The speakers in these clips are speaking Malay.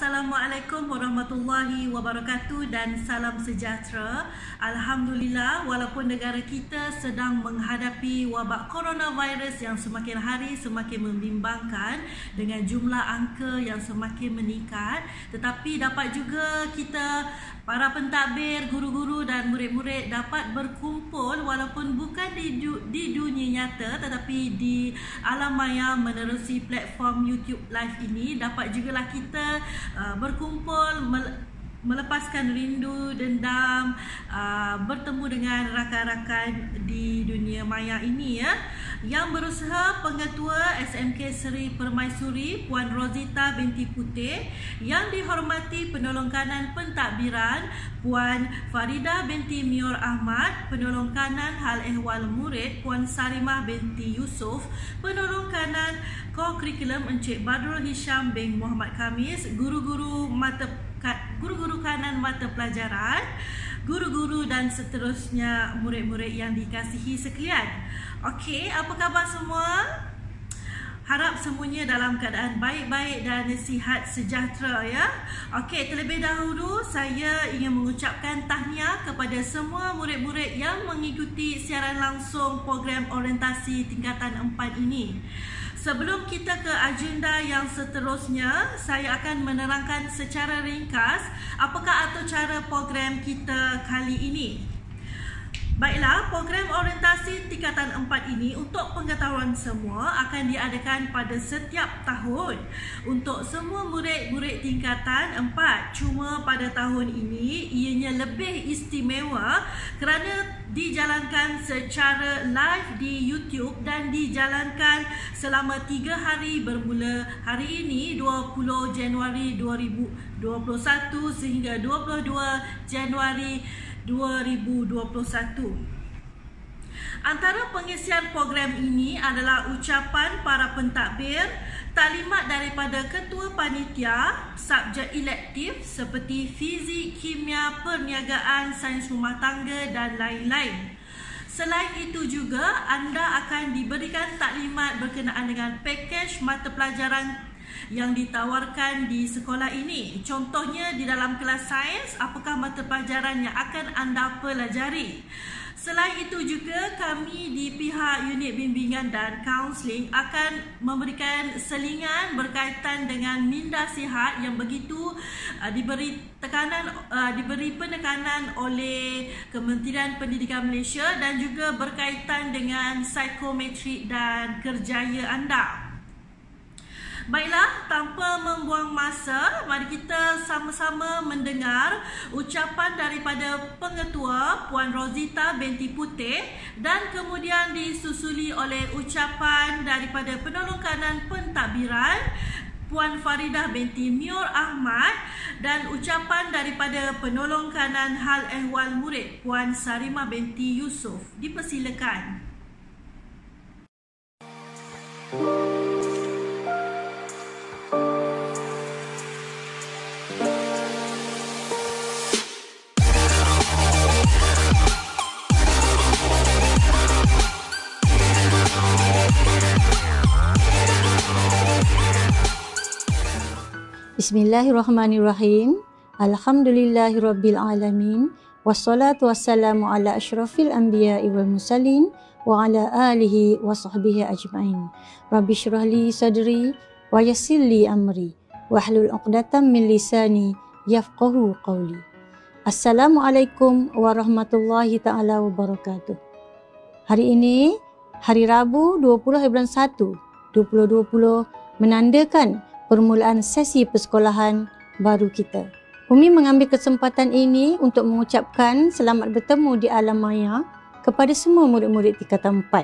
Assalamualaikum warahmatullahi wabarakatuh dan salam sejahtera. Alhamdulillah walaupun negara kita sedang menghadapi wabak coronavirus yang semakin hari semakin membimbangkan dengan jumlah angka yang semakin meningkat tetapi dapat juga kita para pentadbir, guru-guru dan murid-murid dapat berkumpul walaupun bukan di du- di dunia nyata tetapi di alam maya menerusi platform YouTube live ini dapat jugalah kita Uh, berkumpul melepaskan rindu, dendam, uh, bertemu dengan rakan-rakan di dunia maya ini ya. Yang berusaha pengetua SMK Seri Permaisuri Puan Rosita binti Putih yang dihormati penolong kanan pentadbiran Puan Farida binti Mior Ahmad, penolong kanan hal ehwal murid Puan Sarimah binti Yusuf, penolong kanan Kokrikulum Encik Badrul Hisham Beng Muhammad Kamis, guru-guru mata guru-guru kanan mata pelajaran, guru-guru dan seterusnya murid-murid yang dikasihi sekalian. Okey, apa khabar semua? Harap semuanya dalam keadaan baik-baik dan sihat sejahtera ya. Okey, terlebih dahulu saya ingin mengucapkan tahniah kepada semua murid-murid yang mengikuti siaran langsung program orientasi tingkatan 4 ini. Sebelum kita ke agenda yang seterusnya, saya akan menerangkan secara ringkas apakah atau cara program kita kali ini. Baiklah, program orientasi tingkatan 4 ini untuk pengetahuan semua akan diadakan pada setiap tahun untuk semua murid-murid tingkatan 4. Cuma pada tahun ini ianya lebih istimewa kerana dijalankan secara live di YouTube dan dijalankan selama 3 hari bermula hari ini 20 Januari 2021 sehingga 22 Januari 2021. Antara pengisian program ini adalah ucapan para pentadbir, talimat daripada ketua panitia subjek elektif seperti fizik, kimia, perniagaan, sains rumah tangga dan lain-lain. Selain itu juga, anda akan diberikan taklimat berkenaan dengan pakej mata pelajaran yang ditawarkan di sekolah ini. Contohnya di dalam kelas sains, apakah mata pelajaran yang akan anda pelajari? Selain itu juga kami di pihak unit bimbingan dan kaunseling akan memberikan selingan berkaitan dengan minda sihat yang begitu uh, diberi tekanan uh, diberi penekanan oleh Kementerian Pendidikan Malaysia dan juga berkaitan dengan psikometrik dan kerjaya anda. Baiklah, tanpa membuang masa, mari kita sama-sama mendengar ucapan daripada pengetua Puan Rosita binti Putih dan kemudian disusuli oleh ucapan daripada penolong kanan pentadbiran Puan Faridah binti Mior Ahmad dan ucapan daripada penolong kanan hal ehwal murid Puan Sarima binti Yusof. Dipersilakan. Thank you. Bismillahirrahmanirrahim. Alhamdulillahirabbil alamin. Wassalatu wassalamu ala asyrafil anbiya wal mursalin wa ala alihi wa sahbihi ajma'in. Rabbi syrah sadri wa yassir amri wa hlul min lisani yafqahu qawli. Assalamualaikum warahmatullahi ta'ala wabarakatuh. Hari ini, hari Rabu 20 Hebron 1, 2020 menandakan permulaan sesi persekolahan baru kita. Umi mengambil kesempatan ini untuk mengucapkan selamat bertemu di alam maya kepada semua murid-murid tingkatan 4.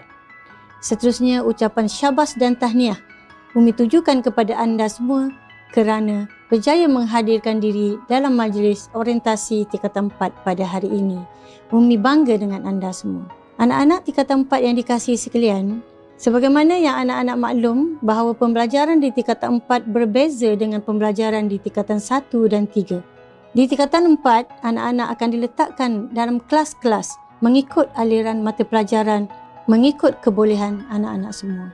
Seterusnya ucapan syabas dan tahniah Umi tujukan kepada anda semua kerana berjaya menghadirkan diri dalam majlis orientasi tingkatan 4 pada hari ini. Umi bangga dengan anda semua. Anak-anak tingkatan 4 yang dikasihi sekalian, Sebagaimana yang anak-anak maklum bahawa pembelajaran di tingkatan 4 berbeza dengan pembelajaran di tingkatan 1 dan 3. Di tingkatan 4, anak-anak akan diletakkan dalam kelas-kelas mengikut aliran mata pelajaran, mengikut kebolehan anak-anak semua.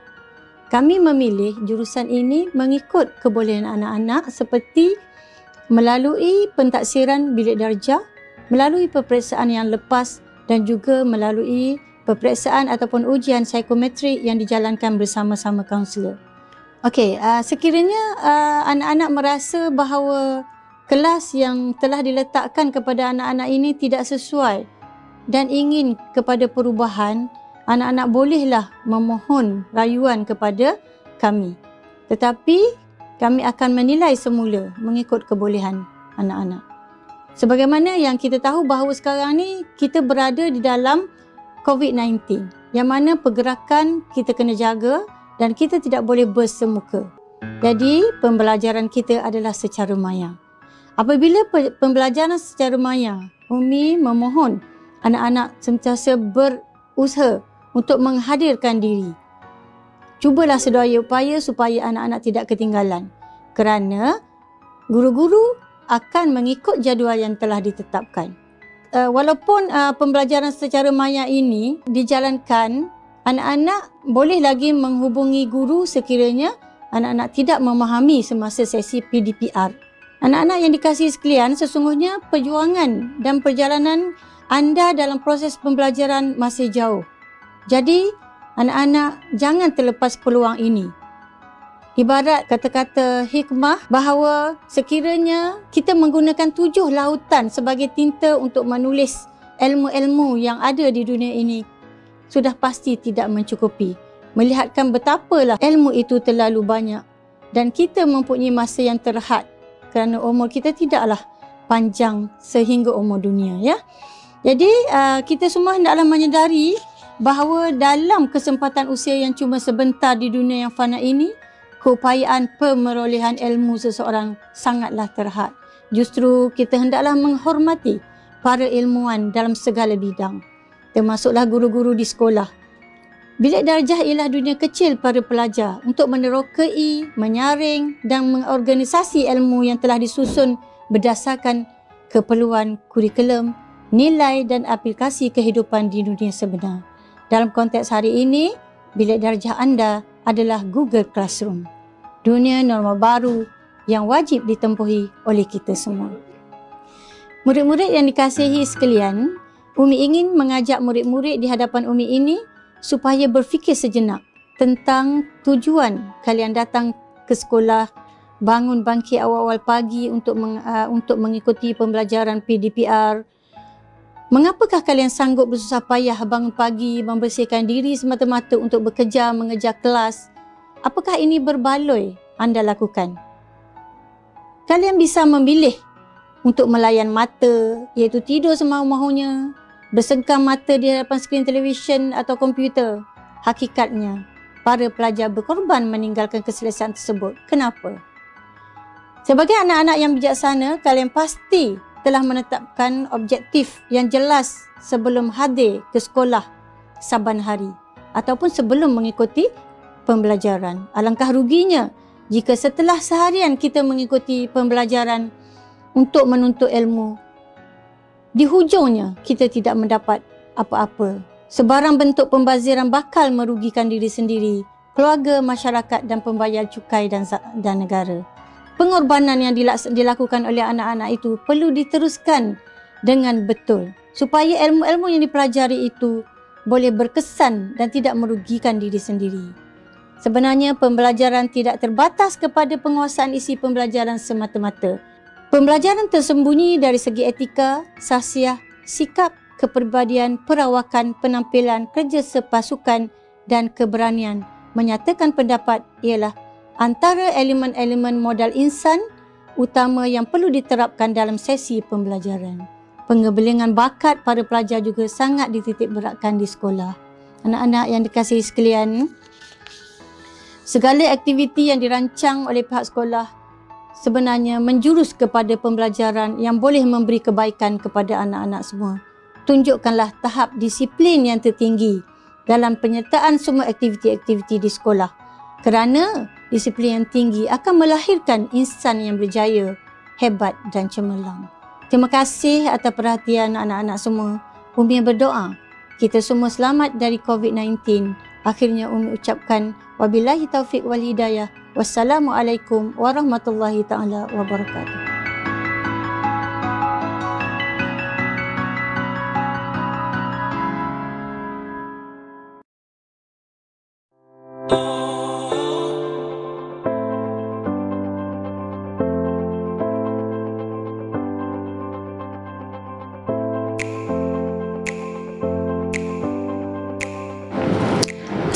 Kami memilih jurusan ini mengikut kebolehan anak-anak seperti melalui pentaksiran bilik darjah, melalui peperiksaan yang lepas dan juga melalui peperiksaan ataupun ujian psikometrik yang dijalankan bersama-sama kaunselor. Okey, uh, sekiranya uh, anak-anak merasa bahawa kelas yang telah diletakkan kepada anak-anak ini tidak sesuai dan ingin kepada perubahan, anak-anak bolehlah memohon rayuan kepada kami. Tetapi kami akan menilai semula mengikut kebolehan anak-anak. Sebagaimana yang kita tahu bahawa sekarang ni kita berada di dalam COVID-19 yang mana pergerakan kita kena jaga dan kita tidak boleh bersemuka. Jadi, pembelajaran kita adalah secara maya. Apabila pembelajaran secara maya, Umi memohon anak-anak sentiasa berusaha untuk menghadirkan diri. Cubalah sedaya upaya supaya anak-anak tidak ketinggalan kerana guru-guru akan mengikut jadual yang telah ditetapkan uh, walaupun uh, pembelajaran secara maya ini dijalankan, anak-anak boleh lagi menghubungi guru sekiranya anak-anak tidak memahami semasa sesi PDPR. Anak-anak yang dikasih sekalian, sesungguhnya perjuangan dan perjalanan anda dalam proses pembelajaran masih jauh. Jadi, anak-anak jangan terlepas peluang ini ibarat kata-kata hikmah bahawa sekiranya kita menggunakan tujuh lautan sebagai tinta untuk menulis ilmu-ilmu yang ada di dunia ini sudah pasti tidak mencukupi melihatkan betapalah ilmu itu terlalu banyak dan kita mempunyai masa yang terhad kerana umur kita tidaklah panjang sehingga umur dunia ya jadi uh, kita semua hendaklah menyedari bahawa dalam kesempatan usia yang cuma sebentar di dunia yang fana ini keupayaan pemerolehan ilmu seseorang sangatlah terhad. Justru kita hendaklah menghormati para ilmuwan dalam segala bidang, termasuklah guru-guru di sekolah. Bilik darjah ialah dunia kecil para pelajar untuk menerokai, menyaring dan mengorganisasi ilmu yang telah disusun berdasarkan keperluan kurikulum, nilai dan aplikasi kehidupan di dunia sebenar. Dalam konteks hari ini, bilik darjah anda adalah Google Classroom. Dunia normal baru yang wajib ditempuhi oleh kita semua. Murid-murid yang dikasihi sekalian, Umi ingin mengajak murid-murid di hadapan Umi ini supaya berfikir sejenak tentang tujuan kalian datang ke sekolah, bangun bangkit awal-awal pagi untuk meng, uh, untuk mengikuti pembelajaran PDPR Mengapakah kalian sanggup bersusah payah bangun pagi, membersihkan diri semata-mata untuk bekerja, mengejar kelas? Apakah ini berbaloi anda lakukan? Kalian bisa memilih untuk melayan mata, iaitu tidur semahu-mahunya, bersengkam mata di hadapan skrin televisyen atau komputer. Hakikatnya, para pelajar berkorban meninggalkan keselesaan tersebut. Kenapa? Sebagai anak-anak yang bijaksana, kalian pasti telah menetapkan objektif yang jelas sebelum hadir ke sekolah saban hari ataupun sebelum mengikuti pembelajaran. Alangkah ruginya jika setelah seharian kita mengikuti pembelajaran untuk menuntut ilmu, di hujungnya kita tidak mendapat apa-apa. Sebarang bentuk pembaziran bakal merugikan diri sendiri, keluarga, masyarakat dan pembayar cukai dan, dan negara pengorbanan yang dilakukan oleh anak-anak itu perlu diteruskan dengan betul supaya ilmu-ilmu yang dipelajari itu boleh berkesan dan tidak merugikan diri sendiri. Sebenarnya pembelajaran tidak terbatas kepada penguasaan isi pembelajaran semata-mata. Pembelajaran tersembunyi dari segi etika, sahsiah, sikap, kepribadian, perawakan, penampilan, kerja sepasukan dan keberanian menyatakan pendapat ialah antara elemen-elemen modal insan utama yang perlu diterapkan dalam sesi pembelajaran. Pengebelingan bakat pada pelajar juga sangat dititik beratkan di sekolah. Anak-anak yang dikasih sekalian, segala aktiviti yang dirancang oleh pihak sekolah sebenarnya menjurus kepada pembelajaran yang boleh memberi kebaikan kepada anak-anak semua. Tunjukkanlah tahap disiplin yang tertinggi dalam penyertaan semua aktiviti-aktiviti di sekolah. Kerana disiplin yang tinggi akan melahirkan insan yang berjaya, hebat dan cemerlang. Terima kasih atas perhatian anak-anak semua. Umi berdoa, kita semua selamat dari COVID-19. Akhirnya Umi ucapkan, Wabillahi taufiq wal hidayah. Wassalamualaikum warahmatullahi ta'ala wabarakatuh.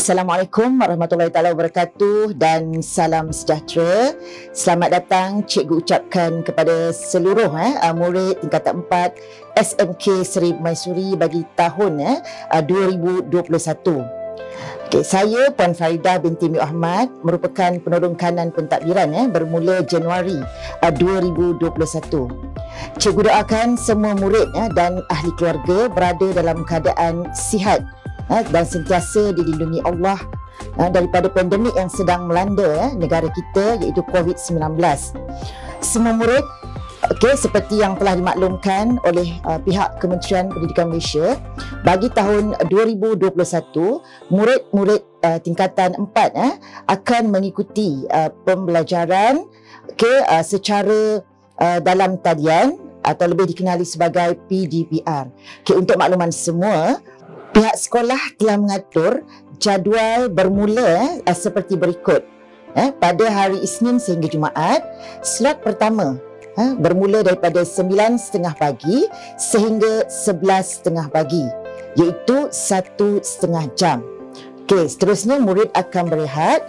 Assalamualaikum warahmatullahi taala wabarakatuh dan salam sejahtera. Selamat datang cikgu ucapkan kepada seluruh eh uh, murid tingkat 4 SMK Seri Mysuri bagi tahun eh 2021. Uh, okay, saya Puan Farida binti Mi Ahmad merupakan penolong kanan pentadbiran eh, bermula Januari uh, 2021. Cikgu doakan semua murid eh, dan ahli keluarga berada dalam keadaan sihat eh, dan sentiasa dilindungi Allah eh, daripada pandemik yang sedang melanda eh, negara kita iaitu COVID-19. Semua murid okay, seperti yang telah dimaklumkan oleh uh, pihak Kementerian Pendidikan Malaysia bagi tahun 2021, murid-murid uh, tingkatan 4 eh, akan mengikuti uh, pembelajaran okay, uh, secara uh, dalam tadian atau lebih dikenali sebagai PDPR. Okay, untuk makluman semua, Pihak sekolah telah mengatur jadual bermula eh, seperti berikut. Eh, pada hari Isnin sehingga Jumaat, slot pertama eh, bermula daripada 9.30 pagi sehingga 11.30 pagi iaitu 1.5 jam. Okey, seterusnya murid akan berehat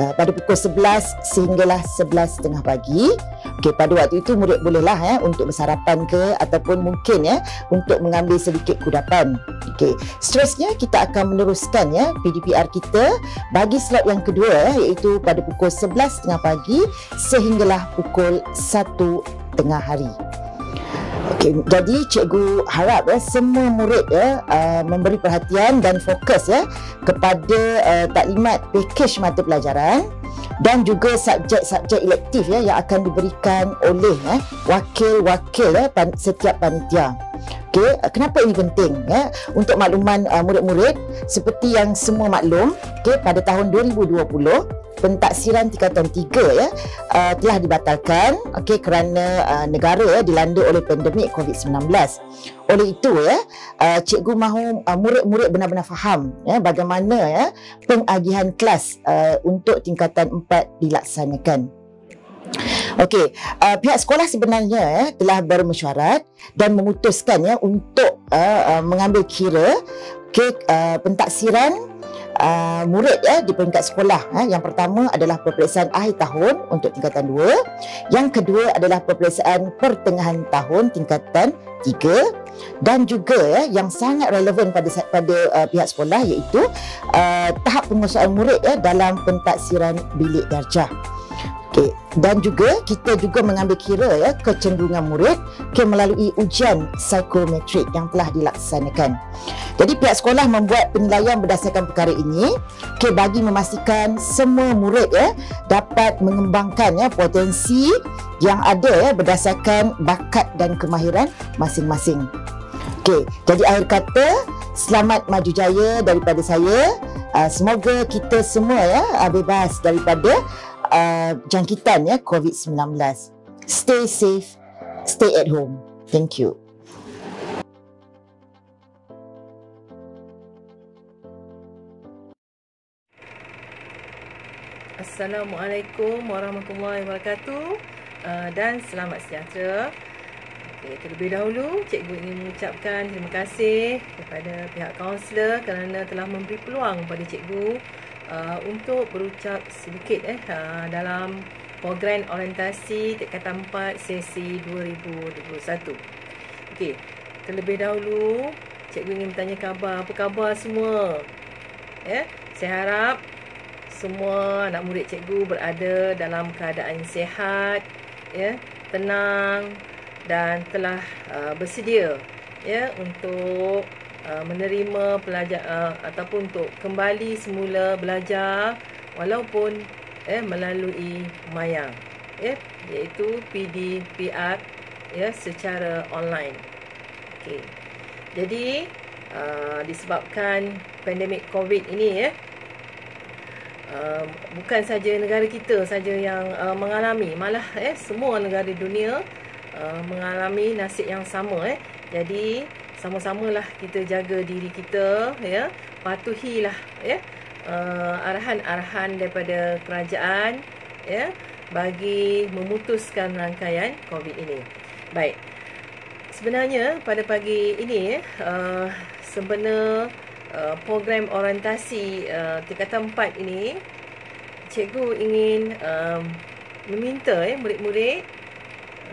uh, pada pukul 11 sehinggalah 11.30 pagi. Okey pada waktu itu murid bolehlah ya untuk bersarapan ke ataupun mungkin ya untuk mengambil sedikit kudapan. Okey. Seterusnya kita akan meneruskan ya PDPR kita bagi slot yang kedua ya iaitu pada pukul 11.30 pagi sehinggalah pukul 1 tengah hari. Okay, jadi cikgu harap ya semua murid ya uh, memberi perhatian dan fokus ya kepada uh, taklimat pakej mata pelajaran dan juga subjek-subjek elektif ya yang akan diberikan oleh ya, wakil-wakil ya pan- setiap panitia. Okey, kenapa ini penting ya? Untuk makluman uh, murid-murid seperti yang semua maklum, okey pada tahun 2020 pentaksiran tingkatan tiga ya uh, telah dibatalkan okay, kerana uh, negara ya dilanda oleh pandemik COVID-19. Oleh itu ya uh, cikgu mahu uh, murid-murid benar-benar faham ya bagaimana ya pengagihan kelas uh, untuk tingkatan empat dilaksanakan. Okey, uh, pihak sekolah sebenarnya ya telah bermesyuarat dan memutuskan ya untuk uh, uh, mengambil kira ke uh, pentaksiran Uh, murid ya di peringkat sekolah ya. yang pertama adalah peperiksaan akhir tahun untuk tingkatan 2 yang kedua adalah peperiksaan pertengahan tahun tingkatan 3 dan juga ya yang sangat relevan pada pada uh, pihak sekolah iaitu uh, tahap pengusahaan murid ya dalam pentaksiran bilik darjah Okay. Dan juga kita juga mengambil kira ya kecenderungan murid ke melalui ujian psikometrik yang telah dilaksanakan. Jadi pihak sekolah membuat penilaian berdasarkan perkara ini ke bagi memastikan semua murid ya dapat mengembangkan ya potensi yang ada ya berdasarkan bakat dan kemahiran masing-masing. Okay, jadi akhir kata selamat maju jaya daripada saya. Uh, semoga kita semua ya ah, bebas daripada Uh, jangkitan ya COVID-19. Stay safe, stay at home. Thank you. Assalamualaikum warahmatullahi wabarakatuh uh, dan selamat sejahtera. Okay, terlebih dahulu, cikgu ingin mengucapkan terima kasih kepada pihak kaunselor kerana telah memberi peluang kepada cikgu uh, untuk berucap sedikit eh uh, dalam program orientasi tingkat 4 sesi 2021. Okey, terlebih dahulu cikgu ingin tanya khabar, apa khabar semua? Ya, yeah? saya harap semua anak murid cikgu berada dalam keadaan sihat, ya, yeah? tenang dan telah uh, bersedia ya yeah? untuk Uh, menerima pelajar uh, ataupun untuk kembali semula belajar walaupun eh melalui maya eh iaitu PD ya secara online okey jadi uh, disebabkan pandemik covid ini ya eh, Uh, bukan saja negara kita saja yang uh, mengalami malah eh semua negara dunia uh, mengalami nasib yang sama eh jadi sama sama lah kita jaga diri kita ya patuhilah ya uh, arahan-arahan daripada kerajaan ya bagi memutuskan rangkaian COVID ini. Baik. Sebenarnya pada pagi ini uh, eh, sebenar uh, eh, program orientasi uh, tingkatan 4 ini cikgu ingin um, meminta ya murid-murid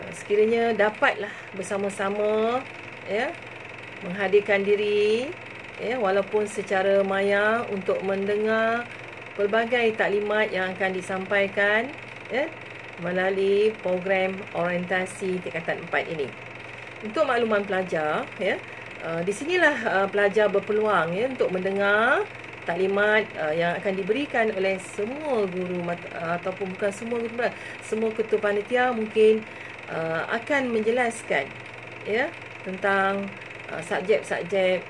uh, sekiranya dapatlah bersama-sama ya menghadirkan diri ya walaupun secara maya untuk mendengar pelbagai taklimat yang akan disampaikan ya melalui program orientasi tingkatan 4 ini. Untuk makluman pelajar ya eh, di sinilah eh, pelajar berpeluang ya untuk mendengar taklimat eh, yang akan diberikan oleh semua guru ataupun bukan semua guru semua ketua panitia mungkin akan menjelaskan ya tentang Uh, subjek-subjek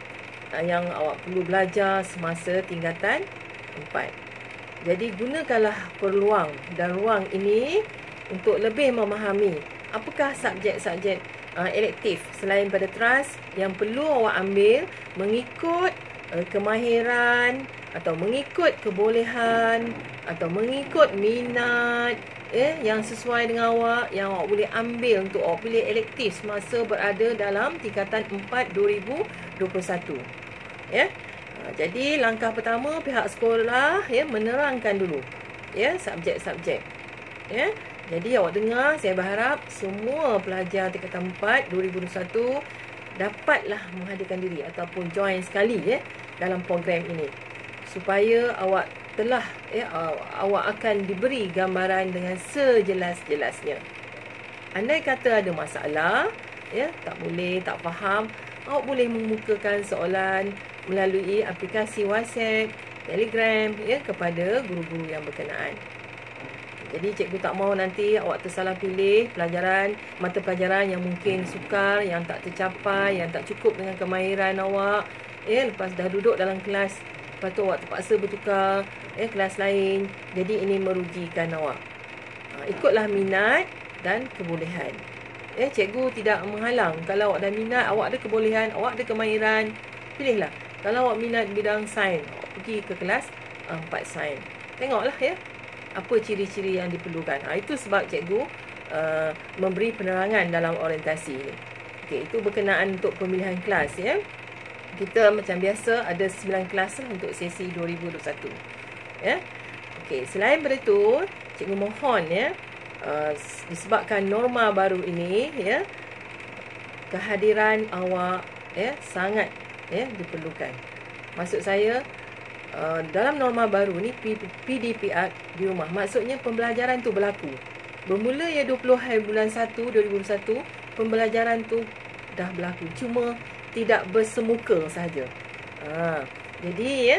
uh, yang awak perlu belajar semasa tingkatan 4. Jadi gunakanlah peluang dan ruang ini untuk lebih memahami apakah subjek-subjek uh, elektif selain pada trust yang perlu awak ambil mengikut uh, kemahiran atau mengikut kebolehan atau mengikut minat eh yang sesuai dengan awak yang awak boleh ambil untuk awak pilih elektif semasa berada dalam tingkatan 4 2021 ya ah, jadi langkah pertama pihak sekolah ya menerangkan dulu ya subjek-subjek ya jadi awak dengar saya berharap semua pelajar tingkatan 4 2021 dapatlah menghadirkan diri ataupun join sekali ya dalam program ini supaya awak telah ya awak akan diberi gambaran dengan sejelas-jelasnya. Andai kata ada masalah ya tak boleh tak faham, awak boleh memukakan soalan melalui aplikasi WhatsApp, Telegram ya kepada guru-guru yang berkenaan. Jadi cikgu tak mau nanti awak tersalah pilih pelajaran mata pelajaran yang mungkin sukar, yang tak tercapai, yang tak cukup dengan kemahiran awak. Ya, eh, lepas dah duduk dalam kelas, lepas tu awak terpaksa bertukar eh, kelas lain. Jadi ini merugikan awak. Ha, ikutlah minat dan kebolehan. eh, cikgu tidak menghalang. Kalau awak dah minat, awak ada kebolehan, awak ada kemahiran, pilihlah. Kalau awak minat bidang sains, awak pergi ke kelas ah, empat sains. Tengoklah ya apa ciri-ciri yang diperlukan. Ha, itu sebab cikgu uh, memberi penerangan dalam orientasi ini. Okay, itu berkenaan untuk pemilihan kelas. Ya. Kita macam biasa ada 9 kelas lah untuk sesi 2021. Ya. Okay, selain daripada itu, cikgu mohon ya, uh, disebabkan norma baru ini, ya, kehadiran awak ya, sangat ya, diperlukan. Maksud saya, Eh, dalam norma baru ni PDPR di rumah maksudnya pembelajaran tu berlaku bermula ya 20 hari bulan 1 2021 pembelajaran tu dah berlaku cuma tidak bersemuka saja. Ha, jadi ya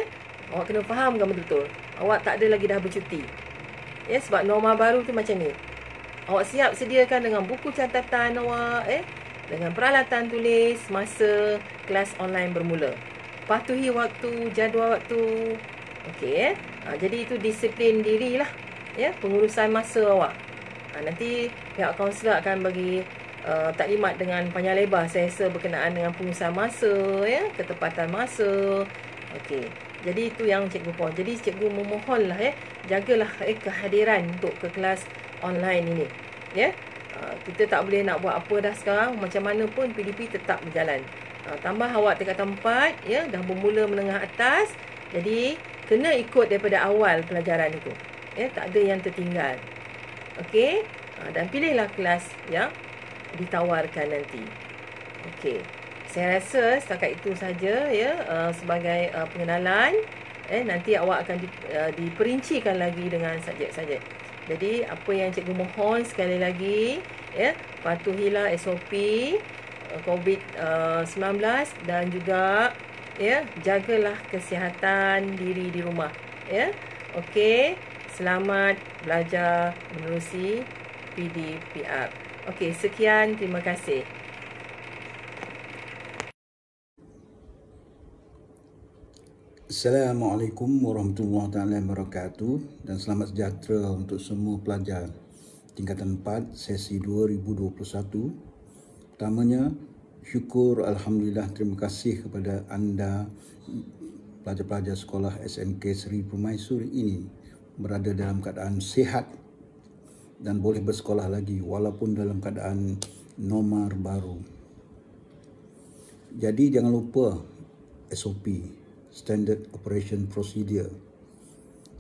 awak kena faham kan betul. Awak tak ada lagi dah bercuti. Ya sebab norma baru tu macam ni. Awak siap sediakan dengan buku catatan awak eh dengan peralatan tulis masa kelas online bermula patuhi waktu, jadual waktu. Okey eh. Ha, jadi itu disiplin dirilah. Ya, pengurusan masa awak. Ha, nanti pihak kaunselor akan bagi uh, taklimat dengan panjang lebar saya rasa berkenaan dengan pengurusan masa ya, ketepatan masa. Okey. Jadi itu yang cikgu pun. Jadi cikgu memohonlah ya, jagalah eh, kehadiran untuk ke kelas online ini. Ya. Uh, kita tak boleh nak buat apa dah sekarang macam mana pun PDP tetap berjalan uh, tambah awak tingkatan tempat, ya dah bermula menengah atas jadi kena ikut daripada awal pelajaran itu ya tak ada yang tertinggal okey uh, dan pilihlah kelas yang ditawarkan nanti okey saya rasa setakat itu saja ya uh, sebagai uh, pengenalan eh nanti awak akan di, uh, diperincikan lagi dengan subjek-subjek jadi apa yang cikgu mohon sekali lagi ya patuhilah SOP COVID-19 eh, dan juga ya jagalah kesihatan diri di rumah ya. Okey, selamat belajar menerusi PDPR. Okey, sekian terima kasih. Assalamualaikum warahmatullahi taala wabarakatuh dan selamat sejahtera untuk semua pelajar tingkatan 4 sesi 2021 Pertamanya, syukur Alhamdulillah terima kasih kepada anda pelajar-pelajar sekolah SMK Seri Permaisuri ini berada dalam keadaan sihat dan boleh bersekolah lagi walaupun dalam keadaan nomor baru. Jadi jangan lupa SOP, Standard Operation Procedure,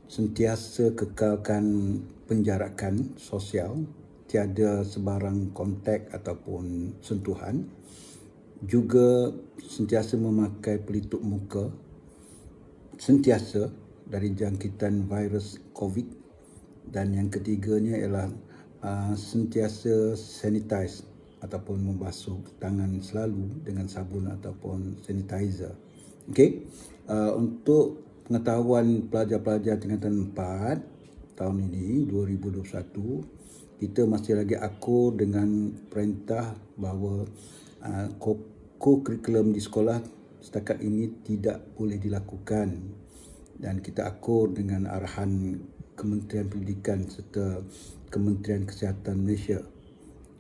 sentiasa kekalkan penjarakan sosial tiada sebarang kontak ataupun sentuhan juga sentiasa memakai pelitup muka sentiasa dari jangkitan virus COVID dan yang ketiganya ialah uh, sentiasa sanitize ataupun membasuh tangan selalu dengan sabun ataupun sanitizer. Okay. Uh, untuk pengetahuan pelajar-pelajar tingkatan 4 tahun ini 2021 kita masih lagi akur dengan perintah bahawa uh, ah, co-curriculum di sekolah setakat ini tidak boleh dilakukan dan kita akur dengan arahan Kementerian Pendidikan serta Kementerian Kesihatan Malaysia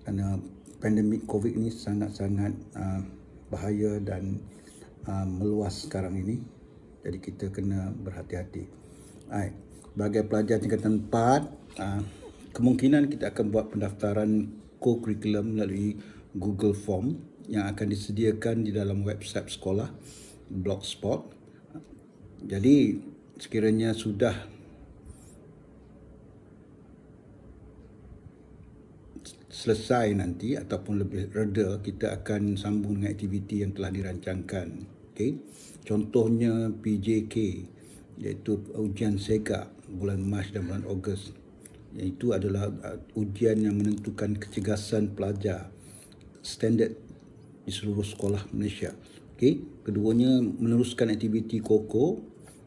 kerana pandemik COVID ini sangat-sangat uh, bahaya dan uh, meluas sekarang ini jadi kita kena berhati-hati. Baik, sebagai pelajar tingkatan 4, uh, kemungkinan kita akan buat pendaftaran co-curriculum melalui Google Form yang akan disediakan di dalam website sekolah Blogspot. Jadi sekiranya sudah selesai nanti ataupun lebih reda kita akan sambung dengan aktiviti yang telah dirancangkan. Okay. Contohnya PJK iaitu ujian SEGA bulan Mac dan bulan Ogos iaitu adalah uh, ujian yang menentukan kecergasan pelajar standard di seluruh sekolah Malaysia. Okey, keduanya meneruskan aktiviti koko,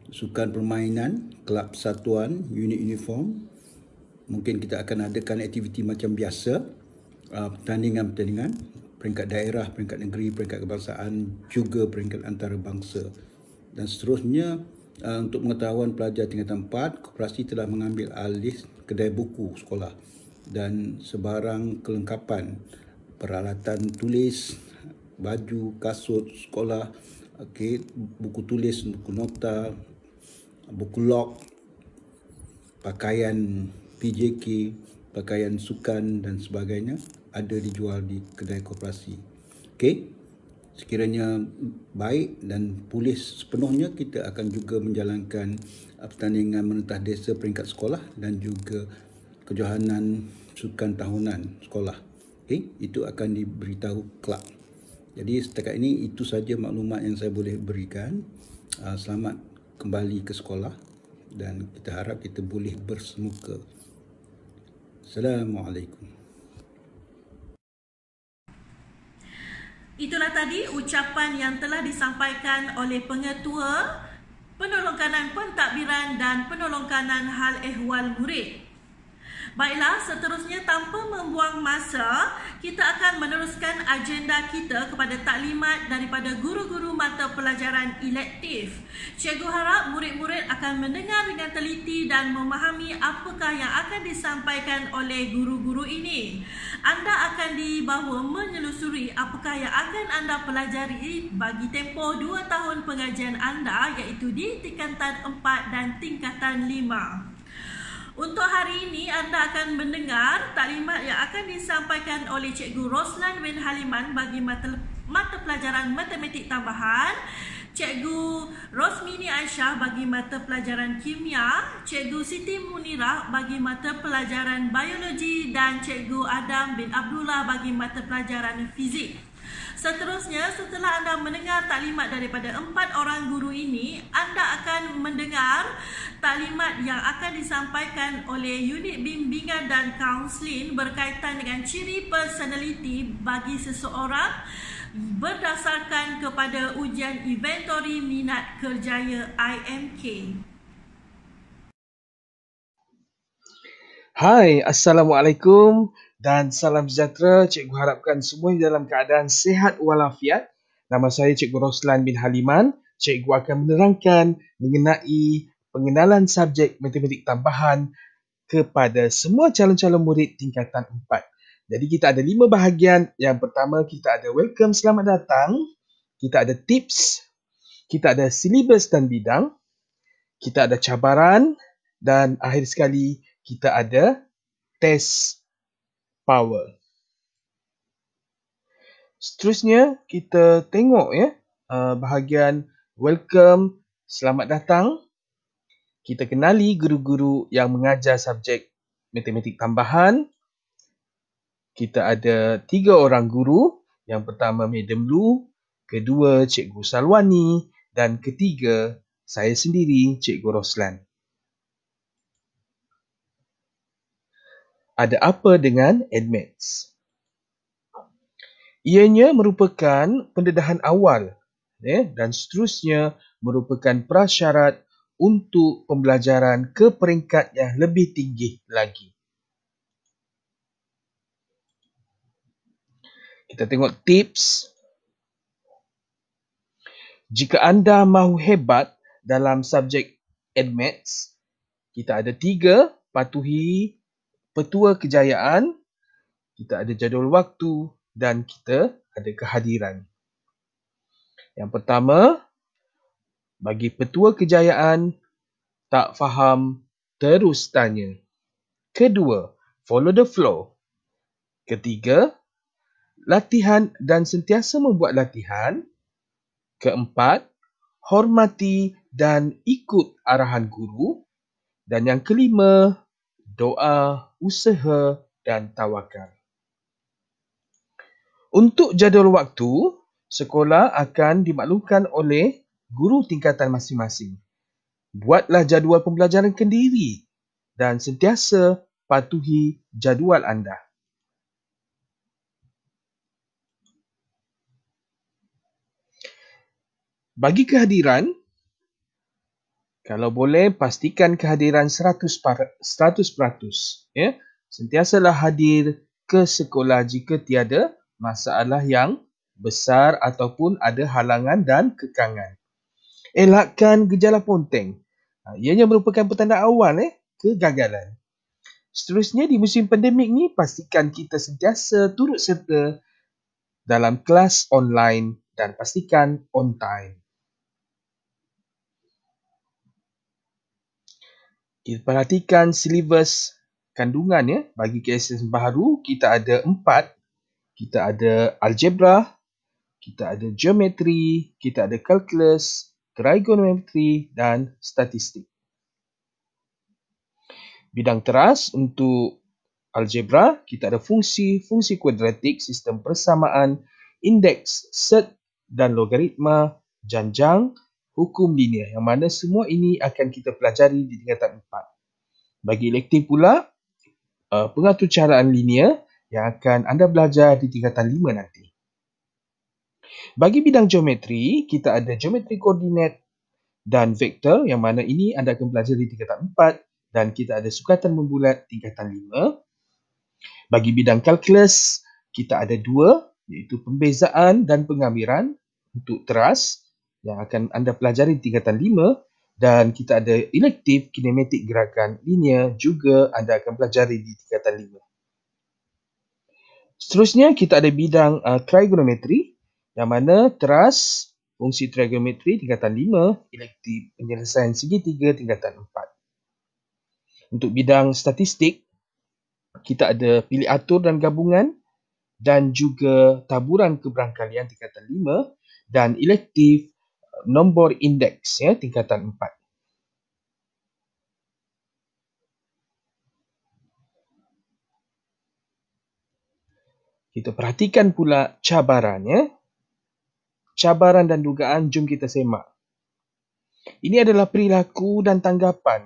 sukan permainan, kelab satuan, unit uniform. Mungkin kita akan adakan aktiviti macam biasa, uh, pertandingan-pertandingan peringkat daerah, peringkat negeri, peringkat kebangsaan juga peringkat antarabangsa. Dan seterusnya uh, untuk pengetahuan pelajar tingkatan 4, koperasi telah mengambil alih kedai buku sekolah dan sebarang kelengkapan peralatan tulis baju kasut sekolah okey buku tulis buku nota buku log pakaian PJK pakaian sukan dan sebagainya ada dijual di kedai koperasi okey sekiranya baik dan pulih sepenuhnya kita akan juga menjalankan pertandingan menetah desa peringkat sekolah dan juga kejohanan sukan tahunan sekolah okay? itu akan diberitahu kelak jadi setakat ini itu saja maklumat yang saya boleh berikan ah, selamat kembali ke sekolah dan kita harap kita boleh bersemuka Assalamualaikum Itulah tadi ucapan yang telah disampaikan oleh Pengetua Penolong Kanan Pentadbiran dan Penolong Kanan Hal Ehwal Murid. Baiklah, seterusnya tanpa membuang masa, kita akan meneruskan agenda kita kepada taklimat daripada guru-guru mata pelajaran elektif. Cikgu harap murid-murid akan mendengar dengan teliti dan memahami apakah yang akan disampaikan oleh guru-guru ini. Anda akan dibawa menyelusuri apakah yang akan anda pelajari bagi tempoh 2 tahun pengajian anda iaitu di tingkatan 4 dan tingkatan 5. Untuk hari ini anda akan mendengar taklimat yang akan disampaikan oleh Cikgu Roslan bin Haliman bagi mata, mata pelajaran matematik tambahan. Cikgu Rosmini Aisyah bagi mata pelajaran kimia, Cikgu Siti Munira bagi mata pelajaran biologi dan Cikgu Adam bin Abdullah bagi mata pelajaran fizik. Seterusnya, setelah anda mendengar taklimat daripada empat orang guru ini, anda akan mendengar taklimat yang akan disampaikan oleh unit bimbingan dan kaunseling berkaitan dengan ciri personaliti bagi seseorang berdasarkan kepada ujian inventory minat kerjaya IMK. Hai, Assalamualaikum dan salam sejahtera. Cikgu harapkan semua dalam keadaan sehat walafiat. Nama saya Cikgu Roslan bin Haliman. Cikgu akan menerangkan mengenai pengenalan subjek matematik tambahan kepada semua calon-calon murid tingkatan 4. Jadi kita ada lima bahagian. Yang pertama kita ada welcome, selamat datang. Kita ada tips. Kita ada silibus dan bidang. Kita ada cabaran. Dan akhir sekali kita ada test power. Seterusnya kita tengok ya uh, bahagian welcome selamat datang. Kita kenali guru-guru yang mengajar subjek matematik tambahan. Kita ada tiga orang guru. Yang pertama Madam Lu, kedua Cikgu Salwani dan ketiga saya sendiri Cikgu Roslan. ada apa dengan admits? Ianya merupakan pendedahan awal eh, dan seterusnya merupakan prasyarat untuk pembelajaran ke peringkat yang lebih tinggi lagi. Kita tengok tips. Jika anda mahu hebat dalam subjek admits, kita ada tiga patuhi petua kejayaan, kita ada jadual waktu dan kita ada kehadiran. Yang pertama, bagi petua kejayaan, tak faham, terus tanya. Kedua, follow the flow. Ketiga, latihan dan sentiasa membuat latihan. Keempat, hormati dan ikut arahan guru. Dan yang kelima, doa, usaha dan tawakal. Untuk jadual waktu, sekolah akan dimaklumkan oleh guru tingkatan masing-masing. Buatlah jadual pembelajaran kendiri dan sentiasa patuhi jadual anda. Bagi kehadiran, kalau boleh pastikan kehadiran 100% ya sentiasalah hadir ke sekolah jika tiada masalah yang besar ataupun ada halangan dan kekangan elakkan gejala ponteng ha, ianya merupakan pertanda awal eh kegagalan seterusnya di musim pandemik ni pastikan kita sentiasa turut serta dalam kelas online dan pastikan on time Kita perhatikan silibus kandungan ya. Bagi KSS baru, kita ada empat. Kita ada algebra, kita ada geometri, kita ada calculus, trigonometri dan statistik. Bidang teras untuk algebra, kita ada fungsi, fungsi kuadratik, sistem persamaan, indeks, set dan logaritma, janjang, hukum linear yang mana semua ini akan kita pelajari di tingkatan 4. Bagi elektif pula, uh, eh, pengaturcaraan linear yang akan anda belajar di tingkatan 5 nanti. Bagi bidang geometri, kita ada geometri koordinat dan vektor yang mana ini anda akan belajar di tingkatan 4 dan kita ada sukatan membulat tingkatan 5. Bagi bidang kalkulus, kita ada dua iaitu pembezaan dan pengambiran untuk teras yang akan anda pelajari tingkatan 5 dan kita ada elektif kinematik gerakan linear juga anda akan pelajari di tingkatan 5. Seterusnya kita ada bidang uh, trigonometri yang mana teras fungsi trigonometri tingkatan 5, elektif penyelesaian segitiga tingkatan 4. Untuk bidang statistik kita ada pilih atur dan gabungan dan juga taburan keberangkalian tingkatan 5 dan elektif nombor indeks ya tingkatan 4 Kita perhatikan pula cabarannya. Cabaran dan dugaan, jom kita semak. Ini adalah perilaku dan tanggapan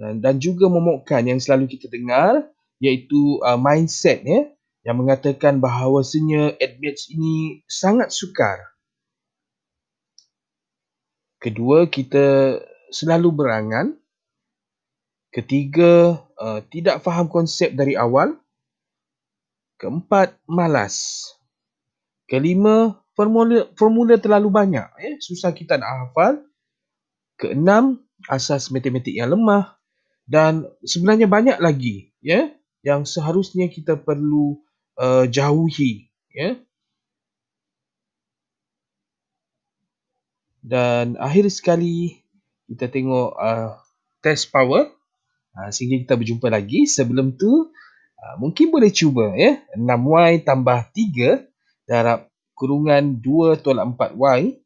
dan juga memokkan yang selalu kita dengar iaitu uh, mindset ya, yang mengatakan bahawasanya admits ini sangat sukar. Kedua, kita selalu berangan. Ketiga, uh, tidak faham konsep dari awal. Keempat, malas. Kelima, formula, formula terlalu banyak. Eh? Susah kita nak hafal. Keenam, asas matematik yang lemah. Dan sebenarnya banyak lagi ya, yeah? yang seharusnya kita perlu uh, jauhi. Yeah? dan akhir sekali kita tengok uh, test power uh, sehingga kita berjumpa lagi sebelum tu uh, mungkin boleh cuba ya 6y tambah 3 darab kurungan 2 tolak 4y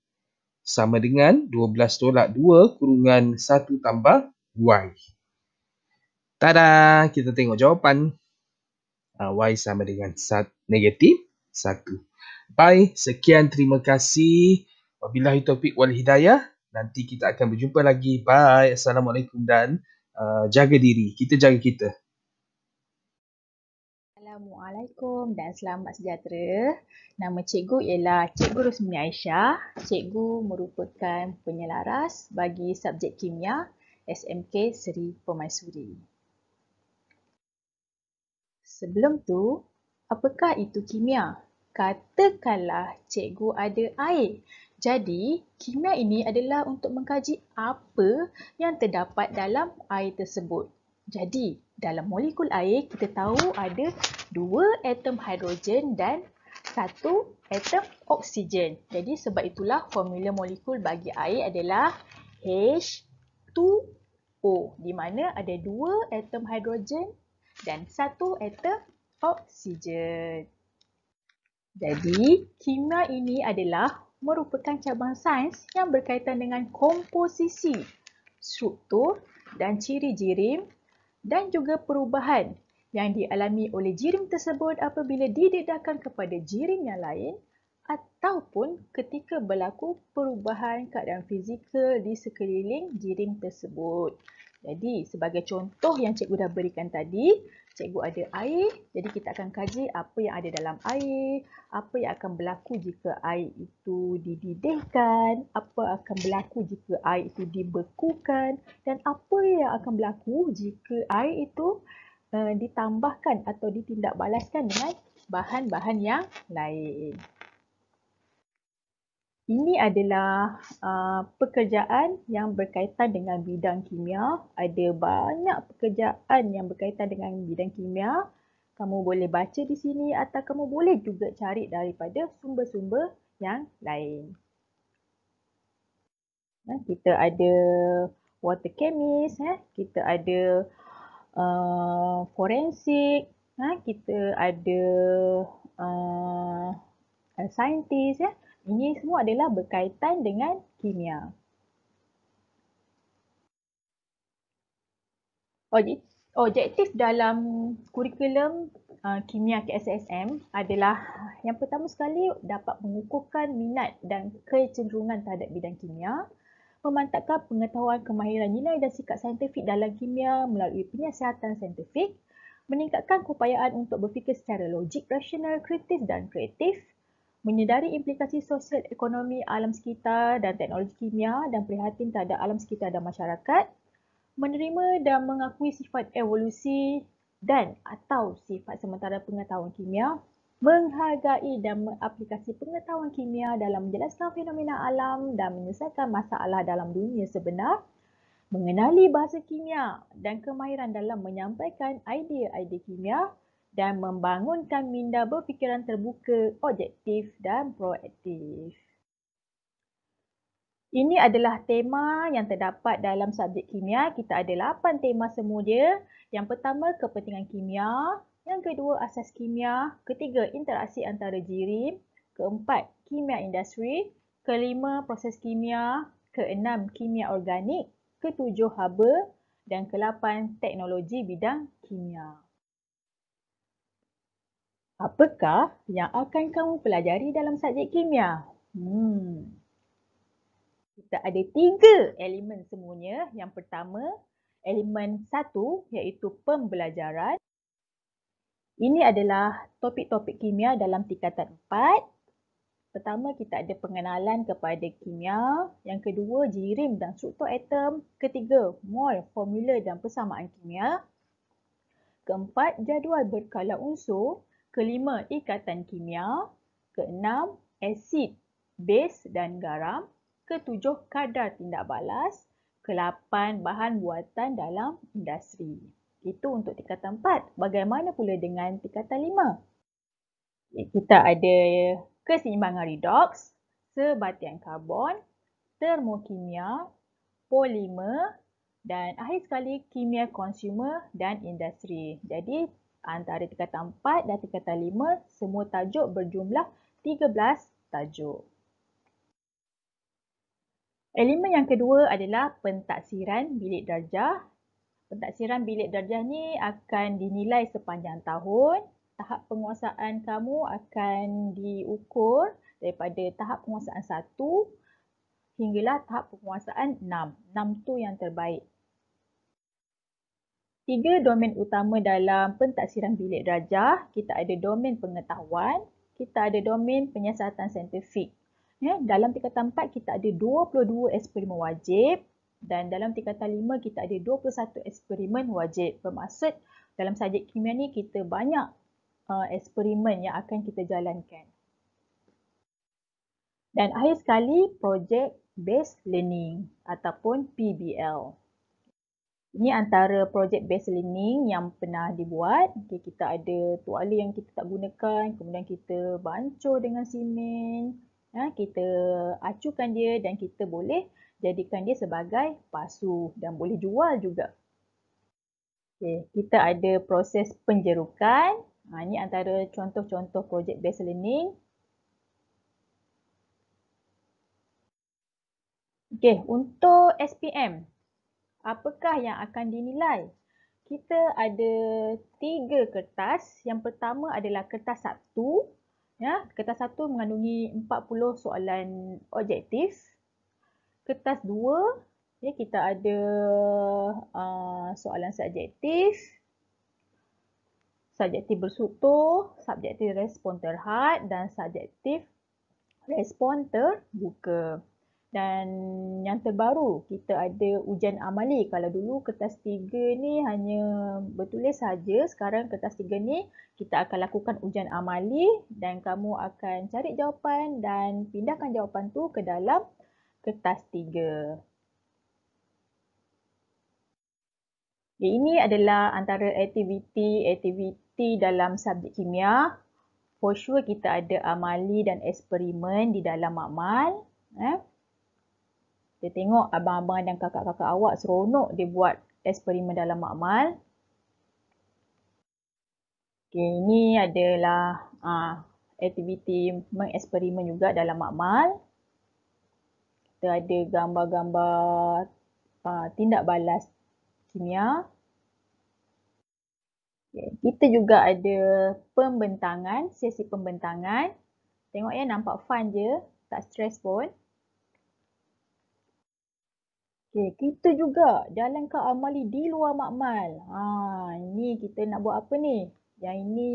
sama dengan 12 tolak 2 kurungan 1 tambah y tada kita tengok jawapan uh, y sama dengan sat- negatif 1 bye sekian terima kasih Wabillahi taufiq wal hidayah. Nanti kita akan berjumpa lagi. Bye. Assalamualaikum dan uh, jaga diri. Kita jaga kita. Assalamualaikum dan selamat sejahtera. Nama cikgu ialah Cikgu Rusmi Aisyah. Cikgu merupakan penyelaras bagi subjek kimia SMK Seri Pemaisuri. Sebelum tu, apakah itu kimia? Katakanlah cikgu ada air. Jadi, kimia ini adalah untuk mengkaji apa yang terdapat dalam air tersebut. Jadi, dalam molekul air kita tahu ada dua atom hidrogen dan satu atom oksigen. Jadi, sebab itulah formula molekul bagi air adalah H2O di mana ada dua atom hidrogen dan satu atom oksigen. Jadi, kimia ini adalah merupakan cabang sains yang berkaitan dengan komposisi, struktur dan ciri jirim dan juga perubahan yang dialami oleh jirim tersebut apabila didedahkan kepada jirim yang lain ataupun ketika berlaku perubahan keadaan fizikal di sekeliling jirim tersebut. Jadi sebagai contoh yang cikgu dah berikan tadi, cikgu ada air. Jadi kita akan kaji apa yang ada dalam air, apa yang akan berlaku jika air itu dididihkan, apa akan berlaku jika air itu dibekukan dan apa yang akan berlaku jika air itu eh, ditambahkan atau ditindakbalaskan dengan bahan-bahan yang lain ini adalah uh, pekerjaan yang berkaitan dengan bidang kimia. Ada banyak pekerjaan yang berkaitan dengan bidang kimia. Kamu boleh baca di sini atau kamu boleh juga cari daripada sumber-sumber yang lain. Nah, ya, kita ada water chemist, eh. kita ada uh, forensik, eh. kita ada uh, scientist. Eh. Ini semua adalah berkaitan dengan kimia. Objektif dalam kurikulum uh, kimia KSSM adalah yang pertama sekali dapat mengukuhkan minat dan kecenderungan terhadap bidang kimia, memantapkan pengetahuan kemahiran nilai dan sikap saintifik dalam kimia melalui penyiasatan saintifik, meningkatkan keupayaan untuk berfikir secara logik, rasional, kritis dan kreatif, menyedari implikasi sosial ekonomi alam sekitar dan teknologi kimia dan prihatin terhadap alam sekitar dan masyarakat, menerima dan mengakui sifat evolusi dan atau sifat sementara pengetahuan kimia, menghargai dan mengaplikasi pengetahuan kimia dalam menjelaskan fenomena alam dan menyelesaikan masalah dalam dunia sebenar, mengenali bahasa kimia dan kemahiran dalam menyampaikan idea-idea kimia, dan membangunkan minda berfikiran terbuka, objektif dan proaktif. Ini adalah tema yang terdapat dalam subjek kimia. Kita ada 8 tema semua dia. Yang pertama, kepentingan kimia. Yang kedua, asas kimia. Ketiga, interaksi antara jirim. Keempat, kimia industri. Kelima, proses kimia. Keenam, kimia organik. Ketujuh, haba. Dan kelapan, teknologi bidang kimia. Apakah yang akan kamu pelajari dalam subjek kimia? Hmm. Kita ada tiga elemen semuanya. Yang pertama, elemen satu iaitu pembelajaran. Ini adalah topik-topik kimia dalam tingkatan empat. Pertama, kita ada pengenalan kepada kimia. Yang kedua, jirim dan struktur atom. Ketiga, mol, formula dan persamaan kimia. Keempat, jadual berkala unsur. Kelima, ikatan kimia. Keenam, asid, base dan garam. Ketujuh, kadar tindak balas. Kelapan, bahan buatan dalam industri. Itu untuk tingkatan empat. Bagaimana pula dengan tingkatan lima? Kita ada keseimbangan redox, sebatian karbon, termokimia, polimer dan akhir sekali kimia konsumer dan industri. Jadi antara tingkatan 4 dan tingkatan 5 semua tajuk berjumlah 13 tajuk. Elemen yang kedua adalah pentaksiran bilik darjah. Pentaksiran bilik darjah ni akan dinilai sepanjang tahun. Tahap penguasaan kamu akan diukur daripada tahap penguasaan 1 hinggalah tahap penguasaan 6. 6 tu yang terbaik tiga domain utama dalam pentaksiran bilik darjah. Kita ada domain pengetahuan, kita ada domain penyiasatan saintifik. Ya, dalam tingkatan 4 kita ada 22 eksperimen wajib dan dalam tingkatan lima kita ada 21 eksperimen wajib. Bermaksud dalam subjek kimia ni kita banyak uh, eksperimen yang akan kita jalankan. Dan akhir sekali projek based learning ataupun PBL. Ini antara projek base learning yang pernah dibuat. Okay, kita ada tuala yang kita tak gunakan, kemudian kita bancuh dengan simen. Ha, kita acukan dia dan kita boleh jadikan dia sebagai pasu dan boleh jual juga. Okay, kita ada proses penjerukan. Ha, ini antara contoh-contoh projek base learning. Okay, untuk SPM apakah yang akan dinilai? Kita ada tiga kertas. Yang pertama adalah kertas satu. Ya, kertas satu mengandungi 40 soalan objektif. Kertas dua, ya, kita ada uh, soalan subjektif. Subjektif bersutur, subjektif respon terhad dan subjektif respon terbuka dan yang terbaru kita ada ujian amali kalau dulu kertas tiga ni hanya bertulis saja sekarang kertas tiga ni kita akan lakukan ujian amali dan kamu akan cari jawapan dan pindahkan jawapan tu ke dalam kertas 3 eh, ini adalah antara aktiviti-aktiviti dalam subjek kimia for sure kita ada amali dan eksperimen di dalam makmal eh? Dia tengok abang-abang dan kakak-kakak awak seronok dia buat eksperimen dalam makmal. Okay, ini adalah uh, aktiviti mengeksperimen juga dalam makmal. Kita ada gambar-gambar uh, tindak balas kimia. Okay, kita juga ada pembentangan, sesi pembentangan. Tengok ya, nampak fun je. Tak stress pun. Okay, kita juga jalankan amali di luar makmal. Ha, ini kita nak buat apa ni? Yang ini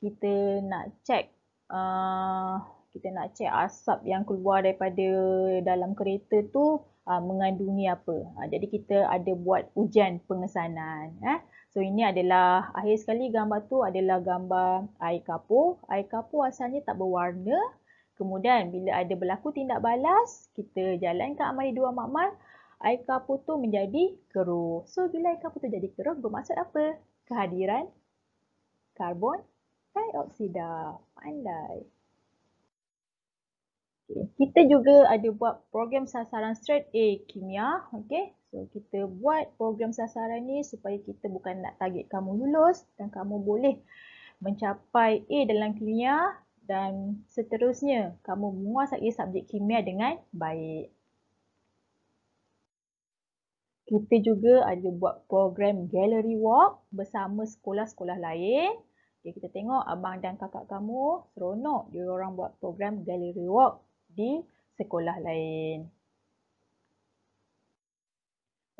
kita nak cek uh, ah, kita nak cek asap yang keluar daripada dalam kereta tu uh, mengandungi apa. Uh, jadi kita ada buat ujian pengesanan. Eh? So ini adalah akhir sekali gambar tu adalah gambar air kapur. Air kapur asalnya tak berwarna. Kemudian bila ada berlaku tindak balas, kita jalankan amali dua makmal air putu menjadi keruh. So bila air putu jadi keruh bermaksud apa? Kehadiran karbon dioksida. Pandai. Okay. Kita juga ada buat program sasaran straight A kimia. Okay. So kita buat program sasaran ni supaya kita bukan nak target kamu lulus dan kamu boleh mencapai A dalam kimia dan seterusnya kamu menguasai subjek kimia dengan baik kita juga ada buat program gallery walk bersama sekolah-sekolah lain. Okay, kita tengok abang dan kakak kamu seronok dia orang buat program gallery walk di sekolah lain.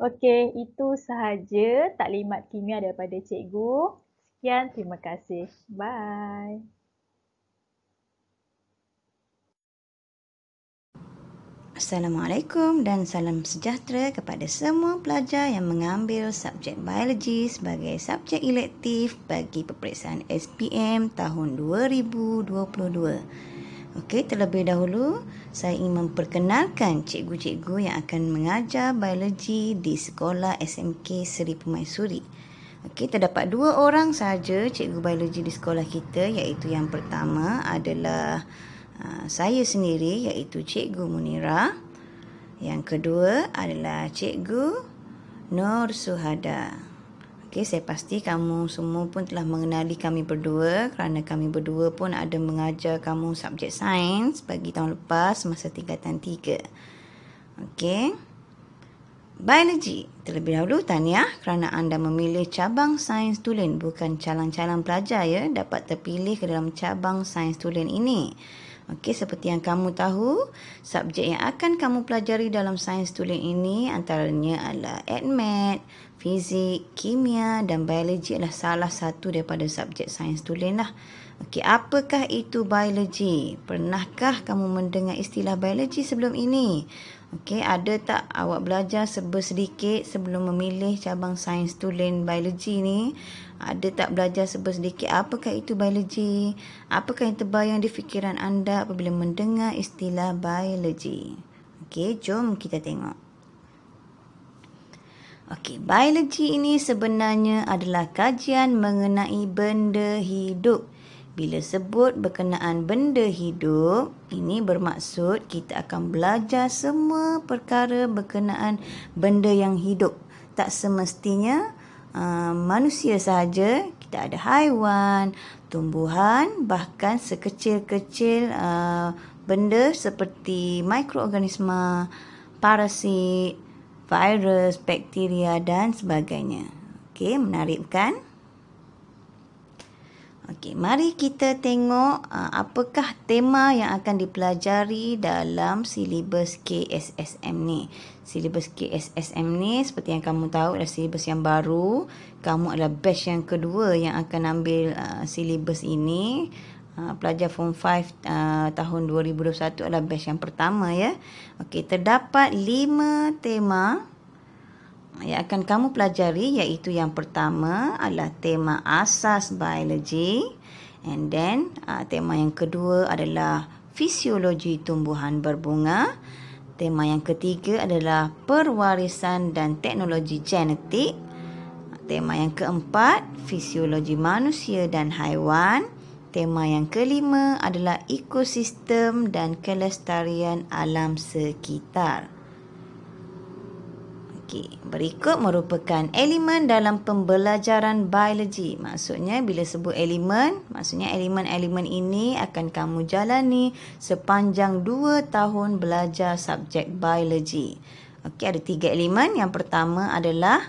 Okey, itu sahaja taklimat kimia daripada cikgu. Sekian, terima kasih. Bye. Assalamualaikum dan salam sejahtera kepada semua pelajar yang mengambil subjek biologi sebagai subjek elektif bagi peperiksaan SPM tahun 2022. Okey, terlebih dahulu saya ingin memperkenalkan cikgu-cikgu yang akan mengajar biologi di sekolah SMK Seri Pemaisuri. Okey, terdapat dua orang sahaja cikgu biologi di sekolah kita iaitu yang pertama adalah Ha, saya sendiri iaitu Cikgu Munira. Yang kedua adalah Cikgu Nur Suhada. Okey, saya pasti kamu semua pun telah mengenali kami berdua kerana kami berdua pun ada mengajar kamu subjek sains bagi tahun lepas masa tingkatan 3. Okey. biology Terlebih dahulu, tahniah kerana anda memilih cabang sains tulen bukan calang-calang pelajar ya dapat terpilih ke dalam cabang sains tulen ini. Okey, seperti yang kamu tahu, subjek yang akan kamu pelajari dalam sains tulen ini antaranya adalah admat, fizik, kimia dan biologi adalah salah satu daripada subjek sains tulen lah. Okey, apakah itu biologi? Pernahkah kamu mendengar istilah biologi sebelum ini? Okey, ada tak awak belajar sebesedikit sebelum memilih cabang sains tulen biologi ni? Ada tak belajar sebersedikit apakah itu biologi? Apakah yang terbayang di fikiran anda apabila mendengar istilah biologi? Okey, jom kita tengok. Okey, biologi ini sebenarnya adalah kajian mengenai benda hidup. Bila sebut berkenaan benda hidup, ini bermaksud kita akan belajar semua perkara berkenaan benda yang hidup. Tak semestinya uh, manusia sahaja, kita ada haiwan, tumbuhan, bahkan sekecil-kecil uh, benda seperti mikroorganisma, parasit, virus, bakteria dan sebagainya. Okey, menarik kan? Okey, mari kita tengok uh, apakah tema yang akan dipelajari dalam silibus KSSM ni. Silibus KSSM ni seperti yang kamu tahu adalah silibus yang baru. Kamu adalah batch yang kedua yang akan ambil uh, silibus ini. Uh, pelajar form 5 uh, tahun 2021 adalah batch yang pertama ya. Okey, terdapat 5 tema yang akan kamu pelajari iaitu yang pertama adalah tema asas biologi and then uh, tema yang kedua adalah fisiologi tumbuhan berbunga tema yang ketiga adalah perwarisan dan teknologi genetik tema yang keempat fisiologi manusia dan haiwan tema yang kelima adalah ekosistem dan kelestarian alam sekitar Okey, berikut merupakan elemen dalam pembelajaran biologi. Maksudnya bila sebut elemen, maksudnya elemen-elemen ini akan kamu jalani sepanjang 2 tahun belajar subjek biologi. Okey, ada 3 elemen. Yang pertama adalah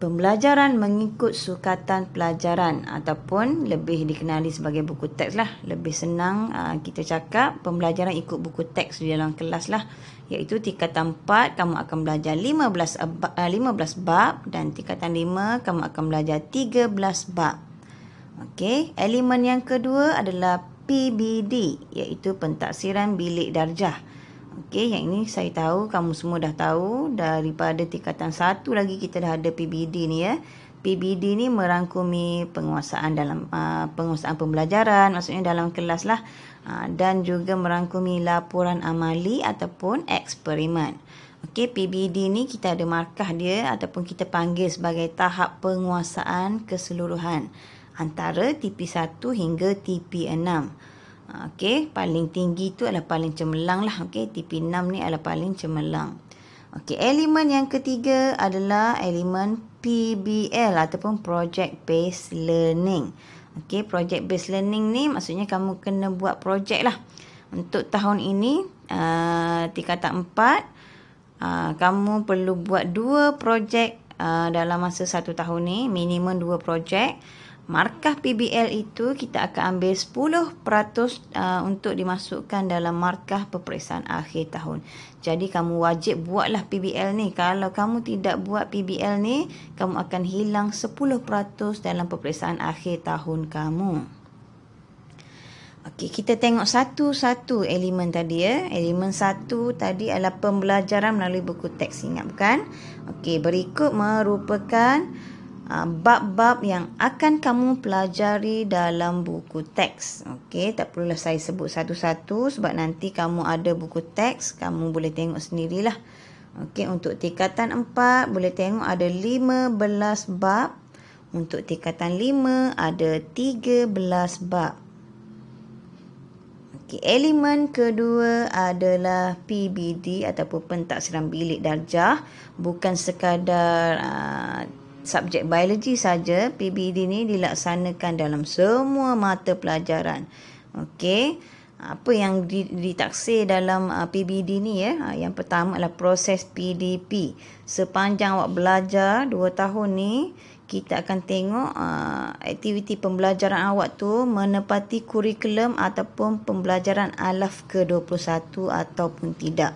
pembelajaran mengikut sukatan pelajaran ataupun lebih dikenali sebagai buku teks lah. Lebih senang aa, uh, kita cakap pembelajaran ikut buku teks di dalam kelas lah. Iaitu tingkatan 4 kamu akan belajar 15, ab- 15 uh, bab dan tingkatan 5 kamu akan belajar 13 bab. Okey, elemen yang kedua adalah PBD iaitu pentaksiran bilik darjah. Okey, yang ini saya tahu kamu semua dah tahu daripada tingkatan satu lagi kita dah ada PBD ni ya. PBD ni merangkumi penguasaan dalam uh, penguasaan pembelajaran, maksudnya dalam kelas lah. Uh, dan juga merangkumi laporan amali ataupun eksperimen. Okey, PBD ni kita ada markah dia ataupun kita panggil sebagai tahap penguasaan keseluruhan antara TP1 hingga TP6. Ha, okey, paling tinggi tu adalah paling cemerlang lah. Okey, tipi 6 ni adalah paling cemerlang. Okey, elemen yang ketiga adalah elemen PBL ataupun Project Based Learning. Okey, Project Based Learning ni maksudnya kamu kena buat projek lah. Untuk tahun ini, uh, tingkatan 4, uh, ha, kamu perlu buat dua projek uh, dalam masa satu tahun ni. Minimum dua projek markah PBL itu kita akan ambil 10% uh, untuk dimasukkan dalam markah peperiksaan akhir tahun. Jadi kamu wajib buatlah PBL ni. Kalau kamu tidak buat PBL ni, kamu akan hilang 10% dalam peperiksaan akhir tahun kamu. Okey, kita tengok satu-satu elemen tadi ya. Elemen satu tadi adalah pembelajaran melalui buku teks ingat bukan? Okey, berikut merupakan Ah, bab-bab yang akan kamu pelajari dalam buku teks. Okey, tak perlulah saya sebut satu-satu sebab nanti kamu ada buku teks, kamu boleh tengok sendirilah. Okey, untuk tingkatan 4 boleh tengok ada 15 bab. Untuk tingkatan 5 ada 13 bab. Okey, elemen kedua adalah PBD ataupun pentaksiran bilik darjah bukan sekadar uh, subjek biologi saja PBD ni dilaksanakan dalam semua mata pelajaran. Okey. Apa yang ditaksir dalam uh, PBD ni ya? Uh, yang pertama adalah proses PDP. Sepanjang awak belajar 2 tahun ni, kita akan tengok uh, aktiviti pembelajaran awak tu menepati kurikulum ataupun pembelajaran alaf ke-21 ataupun tidak.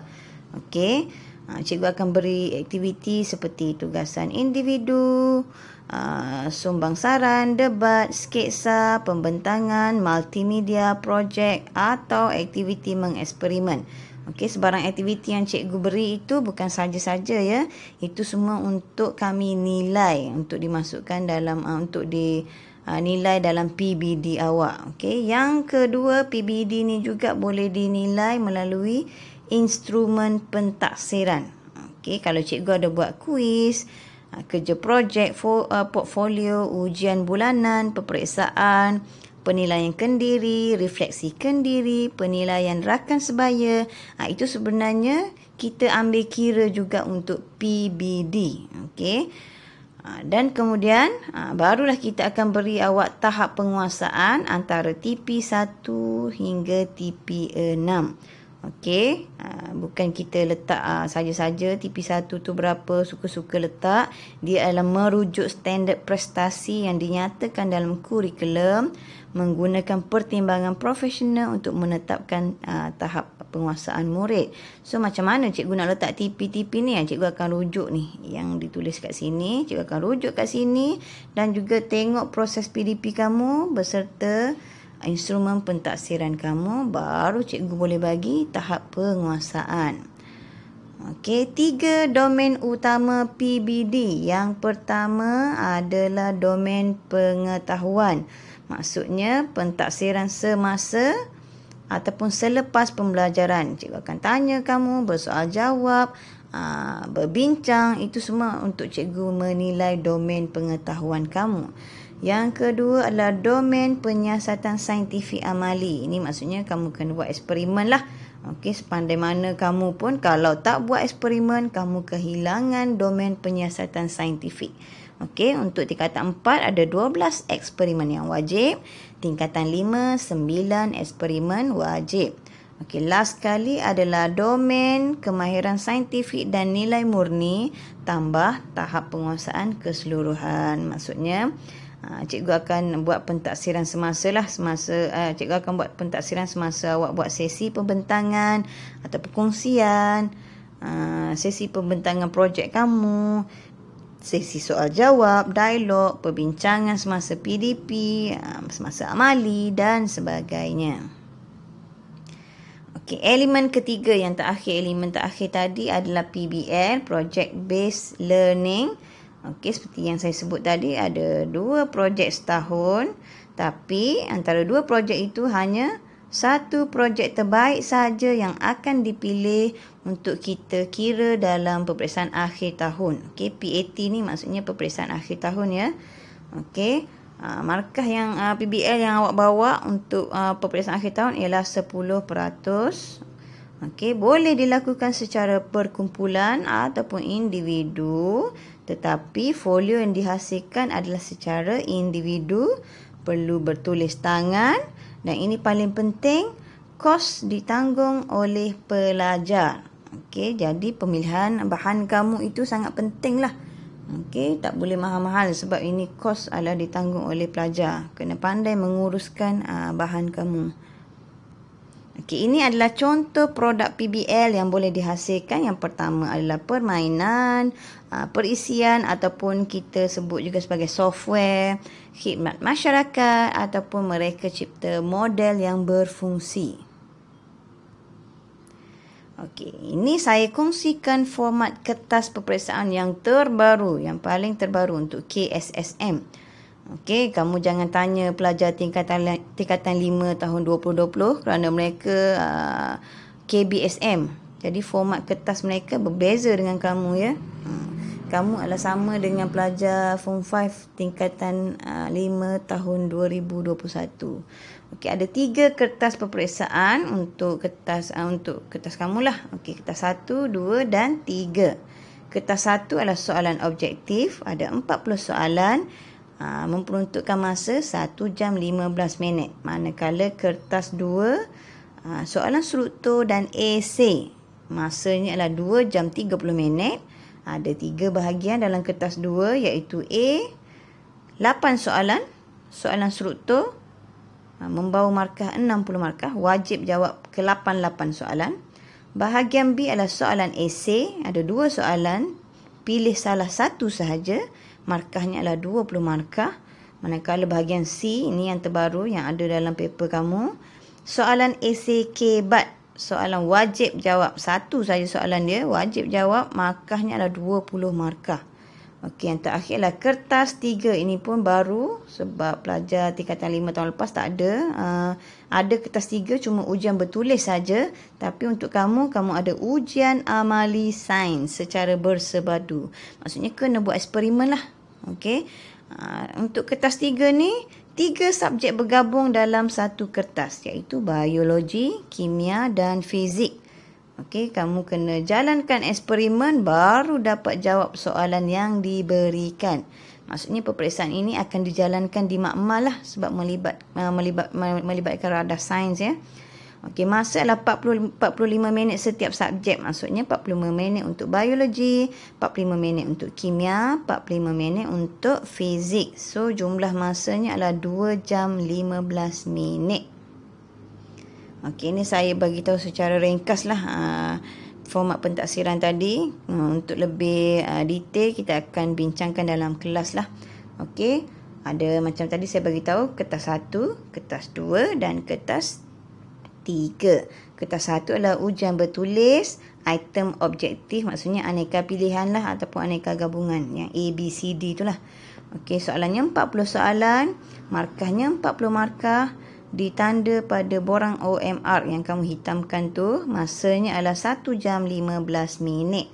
Okey. Ha, cikgu akan beri aktiviti seperti tugasan individu, ha, sumbang saran, debat, sketsa, pembentangan, multimedia, projek atau aktiviti mengeksperimen. Okey, sebarang aktiviti yang cikgu beri itu bukan saja-saja ya. Itu semua untuk kami nilai, untuk dimasukkan dalam ha, untuk di nilai dalam PBD awak. Okey, yang kedua PBD ni juga boleh dinilai melalui instrumen pentaksiran. Okey, kalau cikgu ada buat kuis, ah, kerja projek, ah, portfolio, ujian bulanan, peperiksaan, penilaian kendiri, refleksi kendiri, penilaian rakan sebaya, ah, itu sebenarnya kita ambil kira juga untuk PBD. Okey. Dan kemudian barulah kita akan beri awak tahap penguasaan antara TP1 hingga TP6. Okey, ah, bukan kita letak ah, saja-saja tipi satu tu berapa suka-suka letak. Dia adalah merujuk standard prestasi yang dinyatakan dalam kurikulum menggunakan pertimbangan profesional untuk menetapkan ha, tahap penguasaan murid. So macam mana cikgu nak letak tipi-tipi ni? Cikgu akan rujuk ni yang ditulis kat sini. Cikgu akan rujuk kat sini dan juga tengok proses PDP kamu beserta instrumen pentaksiran kamu baru cikgu boleh bagi tahap penguasaan. Okey, tiga domain utama PBD. Yang pertama adalah domain pengetahuan. Maksudnya pentaksiran semasa ataupun selepas pembelajaran. Cikgu akan tanya kamu, bersoal jawab, ah, berbincang. Itu semua untuk cikgu menilai domain pengetahuan kamu. Yang kedua adalah domain penyiasatan saintifik amali. Ini maksudnya kamu kena buat eksperimen lah. Okey, sepandai mana kamu pun kalau tak buat eksperimen, kamu kehilangan domain penyiasatan saintifik. Okey, untuk tingkatan 4 ada 12 eksperimen yang wajib. Tingkatan 5, 9 eksperimen wajib. Okey, last sekali adalah domain kemahiran saintifik dan nilai murni tambah tahap penguasaan keseluruhan. Maksudnya, Ha, cikgu akan buat pentaksiran semasa lah semasa uh, cikgu akan buat pentaksiran semasa awak buat sesi pembentangan atau perkongsian uh, ha, sesi pembentangan projek kamu sesi soal jawab dialog perbincangan semasa PDP uh, semasa amali dan sebagainya Okey elemen ketiga yang terakhir, elemen terakhir tadi adalah PBL, Project Based Learning. Okey, seperti yang saya sebut tadi ada dua projek setahun tapi antara dua projek itu hanya satu projek terbaik saja yang akan dipilih untuk kita kira dalam peperiksaan akhir tahun. Okey, PAT ni maksudnya peperiksaan akhir tahun ya. Okey, ah, markah yang ah, PBL yang awak bawa untuk ah, peperiksaan akhir tahun ialah 10%. Okey, boleh dilakukan secara perkumpulan ataupun individu. Tetapi folio yang dihasilkan adalah secara individu perlu bertulis tangan dan ini paling penting kos ditanggung oleh pelajar. Okey, jadi pemilihan bahan kamu itu sangat pentinglah. Okey, tak boleh mahal-mahal sebab ini kos adalah ditanggung oleh pelajar. Kena pandai menguruskan uh, bahan kamu. Okey, ini adalah contoh produk PBL yang boleh dihasilkan. Yang pertama adalah permainan, ah, perisian ataupun kita sebut juga sebagai software, khidmat masyarakat ataupun mereka cipta model yang berfungsi. Okey, ini saya kongsikan format kertas peperiksaan yang terbaru, yang paling terbaru untuk KSSM. Okey, kamu jangan tanya pelajar tingkatan tingkatan 5 tahun 2020 kerana mereka uh, ah, KBSM. Jadi format kertas mereka berbeza dengan kamu ya. Hmm. Kamu adalah sama dengan pelajar form 5 tingkatan uh, ah, 5 tahun 2021. Okey, ada tiga kertas peperiksaan untuk kertas uh, untuk kertas kamu lah. Okey, kertas 1, 2 dan 3. Kertas 1 adalah soalan objektif, ada 40 soalan ha, memperuntukkan masa 1 jam 15 minit. Manakala kertas 2 ha, soalan struktur dan AC masanya adalah 2 jam 30 minit. Ada tiga bahagian dalam kertas 2 iaitu A, 8 soalan, soalan struktur ha, membawa markah 60 markah wajib jawab ke 88 soalan. Bahagian B adalah soalan AC, ada dua soalan, pilih salah satu sahaja markahnya adalah 20 markah manakala bahagian C ini yang terbaru yang ada dalam paper kamu soalan ACK bat soalan wajib jawab satu saja soalan dia wajib jawab markahnya adalah 20 markah Okey, yang terakhirlah kertas 3 ini pun baru sebab pelajar tingkatan 5 tahun lepas tak ada. Uh, ada kertas 3 cuma ujian bertulis saja. Tapi untuk kamu, kamu ada ujian amali sains secara bersebadu. Maksudnya kena buat eksperimen lah. Okey. Ah, untuk kertas tiga ni, tiga subjek bergabung dalam satu kertas iaitu biologi, kimia dan fizik. Okey, kamu kena jalankan eksperimen baru dapat jawab soalan yang diberikan. Maksudnya peperiksaan ini akan dijalankan di makmal lah sebab melibat, ah, melibat, melibatkan radar sains ya. Okey, masa adalah 40, 45 minit setiap subjek maksudnya 45 minit untuk biologi, 45 minit untuk kimia, 45 minit untuk fizik. So jumlah masanya adalah 2 jam 15 minit. Okey, ini saya bagi tahu secara ringkaslah uh, ah, format pentaksiran tadi. Uh, untuk lebih uh, detail kita akan bincangkan dalam kelas lah. Okey, ada macam tadi saya bagi tahu kertas 1, kertas 2 dan kertas 3 tiga. Kertas satu adalah ujian bertulis, item objektif maksudnya aneka pilihan lah ataupun aneka gabungan yang A, B, C, D tu lah. Okey, soalannya 40 soalan, markahnya 40 markah, ditanda pada borang OMR yang kamu hitamkan tu, masanya adalah 1 jam 15 minit.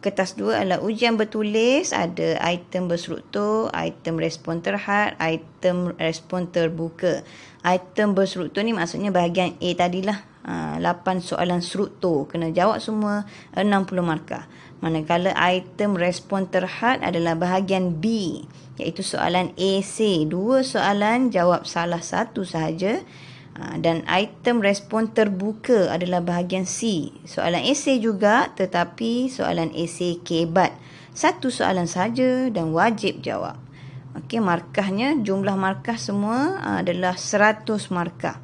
Kertas dua adalah ujian bertulis, ada item berstruktur, item respon terhad, item respon terbuka item berstruktur ni maksudnya bahagian A tadilah. Ha, ah, 8 soalan struktur kena jawab semua 60 markah. Manakala item respon terhad adalah bahagian B iaitu soalan C Dua soalan jawab salah satu sahaja ah, dan item respon terbuka adalah bahagian C. Soalan AC juga tetapi soalan AC kebat. Satu soalan saja dan wajib jawab. Okey, markahnya jumlah markah semua ah, adalah 100 markah.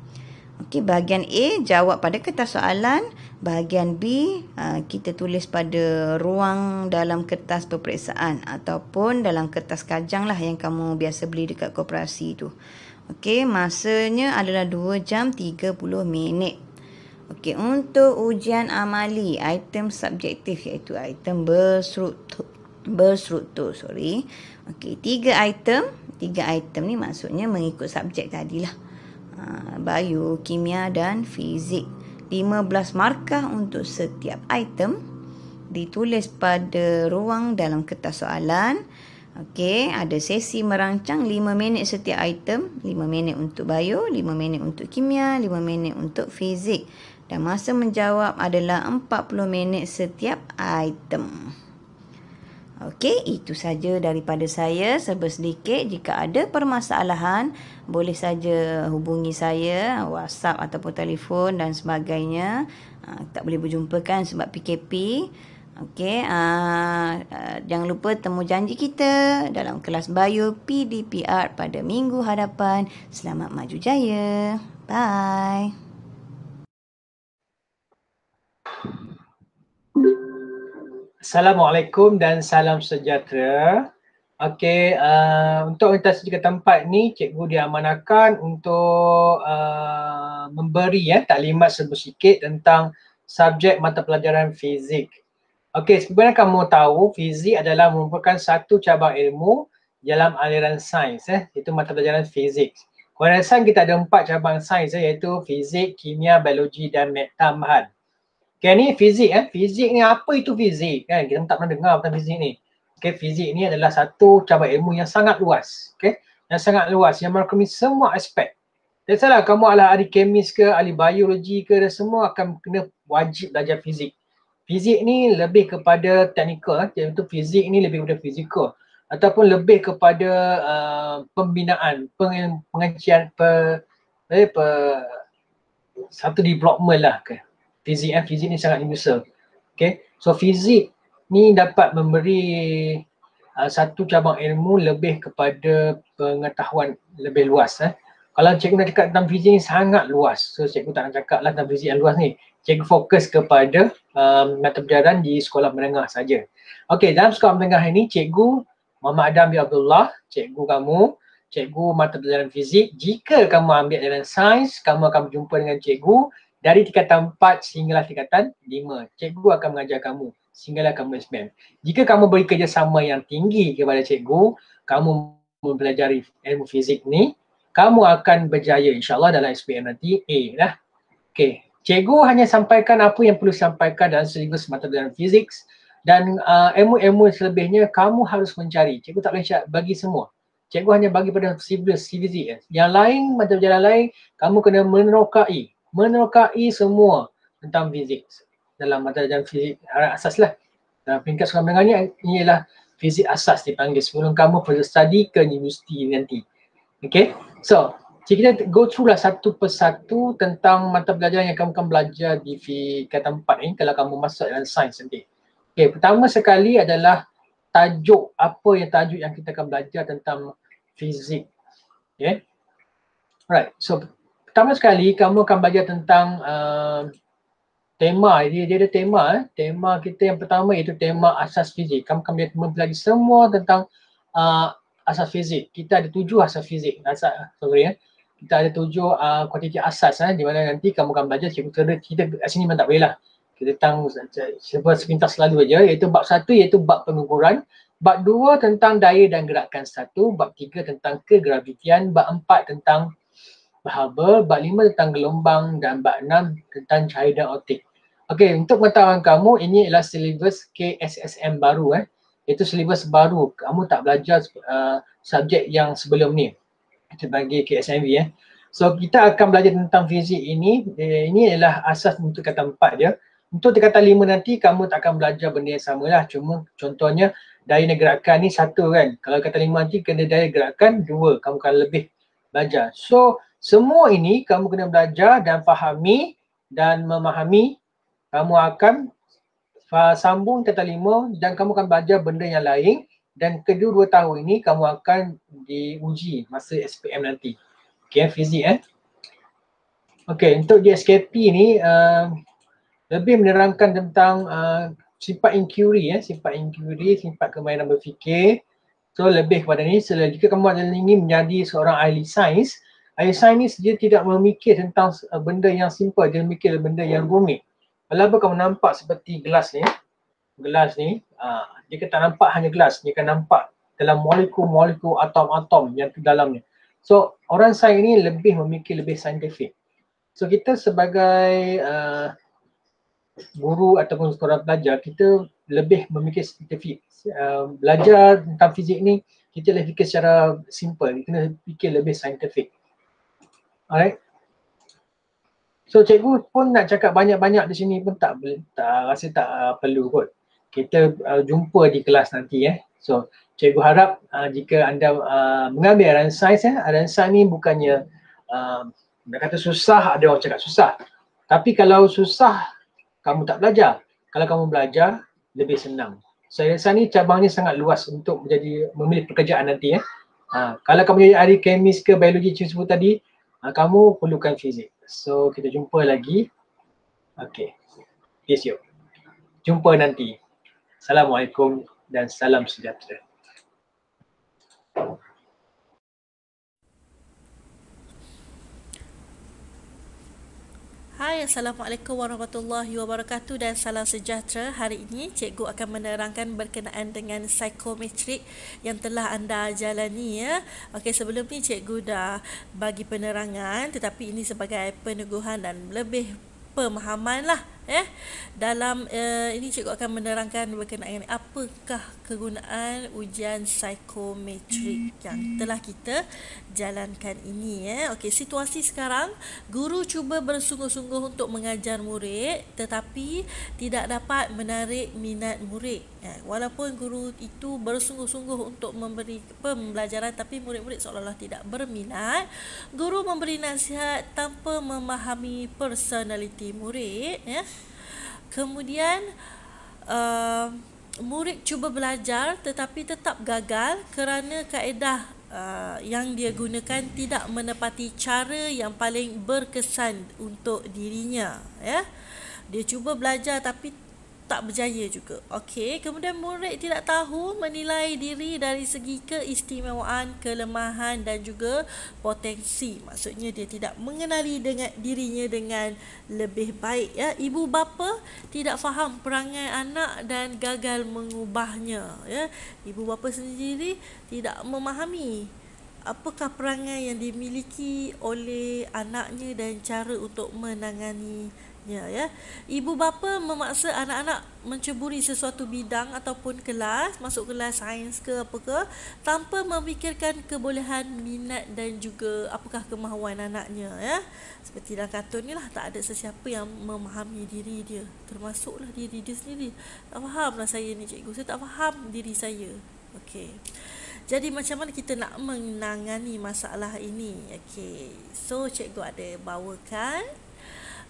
Okey, bahagian A jawab pada kertas soalan, bahagian B ah, kita tulis pada ruang dalam kertas peperiksaan ataupun dalam kertas kajang lah yang kamu biasa beli dekat koperasi tu. Okey, masanya adalah 2 jam 30 minit. Okey, untuk ujian amali, item subjektif iaitu item berstruktur berstruktur, sorry. Okey, tiga item. Tiga item ni maksudnya mengikut subjek tadilah. Ha, bio, kimia dan fizik. 15 markah untuk setiap item. Ditulis pada ruang dalam kertas soalan. Okey, ada sesi merancang 5 minit setiap item. 5 minit untuk bio, 5 minit untuk kimia, 5 minit untuk fizik. Dan masa menjawab adalah 40 minit setiap item. Okey, itu saja daripada saya serba sedikit. Jika ada permasalahan, boleh saja hubungi saya WhatsApp ataupun telefon dan sebagainya. Uh, tak boleh berjumpa kan sebab PKP. Okey, uh, uh, jangan lupa temu janji kita dalam kelas bio PDPR pada minggu hadapan. Selamat maju jaya. Bye. Assalamualaikum dan salam sejahtera. Okey, uh, untuk minta sejuta tempat ni, cikgu diamanakan untuk uh, memberi ya, taklimat sebut sikit tentang subjek mata pelajaran fizik. Okey, sebenarnya kamu tahu fizik adalah merupakan satu cabang ilmu dalam aliran sains, eh, itu mata pelajaran fizik. Kualitas kita ada empat cabang sains eh, iaitu fizik, kimia, biologi dan metamahan. Okay, ni fizik Eh. Fizik ni apa itu fizik kan? Kita tak pernah dengar tentang fizik ni. Okay, fizik ni adalah satu cabang ilmu yang sangat luas. Okay, yang sangat luas. Yang merangkumi semua aspek. Tak salah kamu adalah ahli kemis ke, ahli biologi ke dan semua akan kena wajib belajar fizik. Fizik ni lebih kepada teknikal. Eh. Iaitu fizik ni lebih kepada fizikal. Ataupun lebih kepada uh, pembinaan, peng, pengajian, per, eh, per, satu development lah. Okay fizik eh. fizik ni sangat universal okay? so fizik ni dapat memberi uh, satu cabang ilmu lebih kepada pengetahuan lebih luas eh kalau cikgu nak cakap tentang fizik ni sangat luas so cikgu tak nak cakap lah tentang fizik yang luas ni cikgu fokus kepada um, mata pelajaran di sekolah menengah saja. Okey, dalam sekolah menengah ini cikgu Muhammad Adam bin Abdullah, cikgu kamu, cikgu mata pelajaran fizik, jika kamu ambil dalam sains, kamu akan berjumpa dengan cikgu dari tingkatan 4 sehinggalah tingkatan 5. Cikgu akan mengajar kamu sehinggalah kamu SPM. Jika kamu beri kerjasama yang tinggi kepada cikgu, kamu mempelajari ilmu fizik ni, kamu akan berjaya insyaAllah dalam SPM nanti A lah. Okay. Cikgu hanya sampaikan apa yang perlu sampaikan dalam syllabus mata pelajaran fizik dan uh, ilmu-ilmu selebihnya kamu harus mencari. Cikgu tak boleh bagi semua. Cikgu hanya bagi pada syllabus fizik. Yang lain, mata pelajaran lain, kamu kena menerokai menerokai semua tentang fizik dalam mata pelajaran fizik asas lah. Dalam peringkat sekolah menengahnya ialah fizik asas dipanggil sebelum kamu perlu study ke universiti nanti. Okay, so jadi kita go through lah satu persatu tentang mata pelajaran yang kamu akan belajar di kata empat ni kalau kamu masuk dalam sains nanti. Okay, pertama sekali adalah tajuk apa yang tajuk yang kita akan belajar tentang fizik. Okay. Alright, so pertama sekali kamu akan belajar tentang uh, tema dia, dia ada tema eh. tema kita yang pertama itu tema asas fizik kamu akan belajar semua tentang uh, asas fizik kita ada tujuh asas fizik asas sorry ya eh. kita ada tujuh uh, kuantiti asas eh, di mana nanti kamu akan belajar cikgu kita kita kat sini memang tak boleh lah. kita tentang sebab sepintas selalu aja iaitu bab satu iaitu bab pengukuran bab dua tentang daya dan gerakan satu bab tiga tentang kegravitian bab empat tentang bahawa bab lima tentang gelombang dan bab enam tentang cahaya dan optik. Okey, untuk pengetahuan kamu, ini adalah silibus KSSM baru eh. Itu silibus baru. Kamu tak belajar uh, subjek yang sebelum ni. Kita bagi KSMV eh. So, kita akan belajar tentang fizik ini. Eh, ini adalah asas untuk kata empat dia ya. Untuk kata lima nanti, kamu tak akan belajar benda yang sama lah. Cuma contohnya, daya gerakan ni satu kan. Kalau kata lima nanti, kena daya gerakan dua. Kamu akan lebih belajar. So, semua ini kamu kena belajar dan fahami dan memahami kamu akan sambung tata lima dan kamu akan belajar benda yang lain dan kedua-dua tahun ini kamu akan diuji masa SPM nanti. Okay, fizik eh. Okay, untuk di SKP ni uh, lebih menerangkan tentang uh, sifat inquiry eh, sifat inquiry, sifat kemahiran berfikir. So lebih kepada ni, so, jika kamu ada ini menjadi seorang ahli sains, Air ni dia tidak memikir tentang uh, benda yang simple, dia memikir benda yang rumit. Kalau kamu nampak seperti gelas ni, gelas ni, aa, ah, dia tak nampak hanya gelas, dia akan nampak dalam molekul-molekul atom-atom yang di dalamnya. So, orang sains ni lebih memikir lebih saintifik. So, kita sebagai aa, uh, guru ataupun sekolah pelajar, kita lebih memikir saintifik. Aa, uh, belajar tentang fizik ni, kita lebih fikir secara simple, kita fikir lebih saintifik. Alright. So cikgu pun nak cakap banyak-banyak di sini pun tak, tak rasa tak uh, perlu kot. Kita uh, jumpa di kelas nanti eh. So cikgu harap uh, jika anda uh, mengambil aran sains eh. Aran sains ni bukannya uh, nak kata susah, ada orang cakap susah. Tapi kalau susah, kamu tak belajar. Kalau kamu belajar, lebih senang. Saya rasa ni cabang ni sangat luas untuk menjadi memilih pekerjaan nanti eh. Ha, kalau kamu jadi ahli kemis ke biologi cikgu sebut tadi, uh, kamu perlukan fizik. So kita jumpa lagi. Okay. Peace you. Jumpa nanti. Assalamualaikum dan salam sejahtera. Thank you. Hai, Assalamualaikum warahmatullahi wabarakatuh dan salam sejahtera. Hari ini cikgu akan menerangkan berkenaan dengan psikometrik yang telah anda jalani ya. Okey, sebelum ni cikgu dah bagi penerangan tetapi ini sebagai peneguhan dan lebih pemahaman lah eh dalam uh, ini cikgu akan menerangkan berkenaan dengan apakah kegunaan ujian psikometrik yang telah kita jalankan ini eh okey situasi sekarang guru cuba bersungguh-sungguh untuk mengajar murid tetapi tidak dapat menarik minat murid eh, walaupun guru itu bersungguh-sungguh untuk memberi pembelajaran tapi murid-murid seolah-olah tidak berminat guru memberi nasihat tanpa memahami personaliti murid ya eh. Kemudian uh, murid cuba belajar tetapi tetap gagal kerana kaedah Uh, yang dia gunakan tidak menepati cara yang paling berkesan untuk dirinya ya dia cuba belajar tapi tak berjaya juga. okay, kemudian murid tidak tahu menilai diri dari segi keistimewaan, kelemahan dan juga potensi. Maksudnya dia tidak mengenali dengan dirinya dengan lebih baik ya. Ibu bapa tidak faham perangai anak dan gagal mengubahnya ya. Ibu bapa sendiri tidak memahami apakah perangai yang dimiliki oleh anaknya dan cara untuk menangani Ya, ya. Ibu bapa memaksa anak-anak menceburi sesuatu bidang ataupun kelas, masuk kelas sains ke apa ke, tanpa memikirkan kebolehan minat dan juga apakah kemahuan anaknya. Ya. Seperti dalam kartun ni lah, tak ada sesiapa yang memahami diri dia. Termasuklah diri dia sendiri. Tak faham lah saya ni cikgu, saya tak faham diri saya. Okey. Jadi macam mana kita nak menangani masalah ini? Okey. So cikgu ada bawakan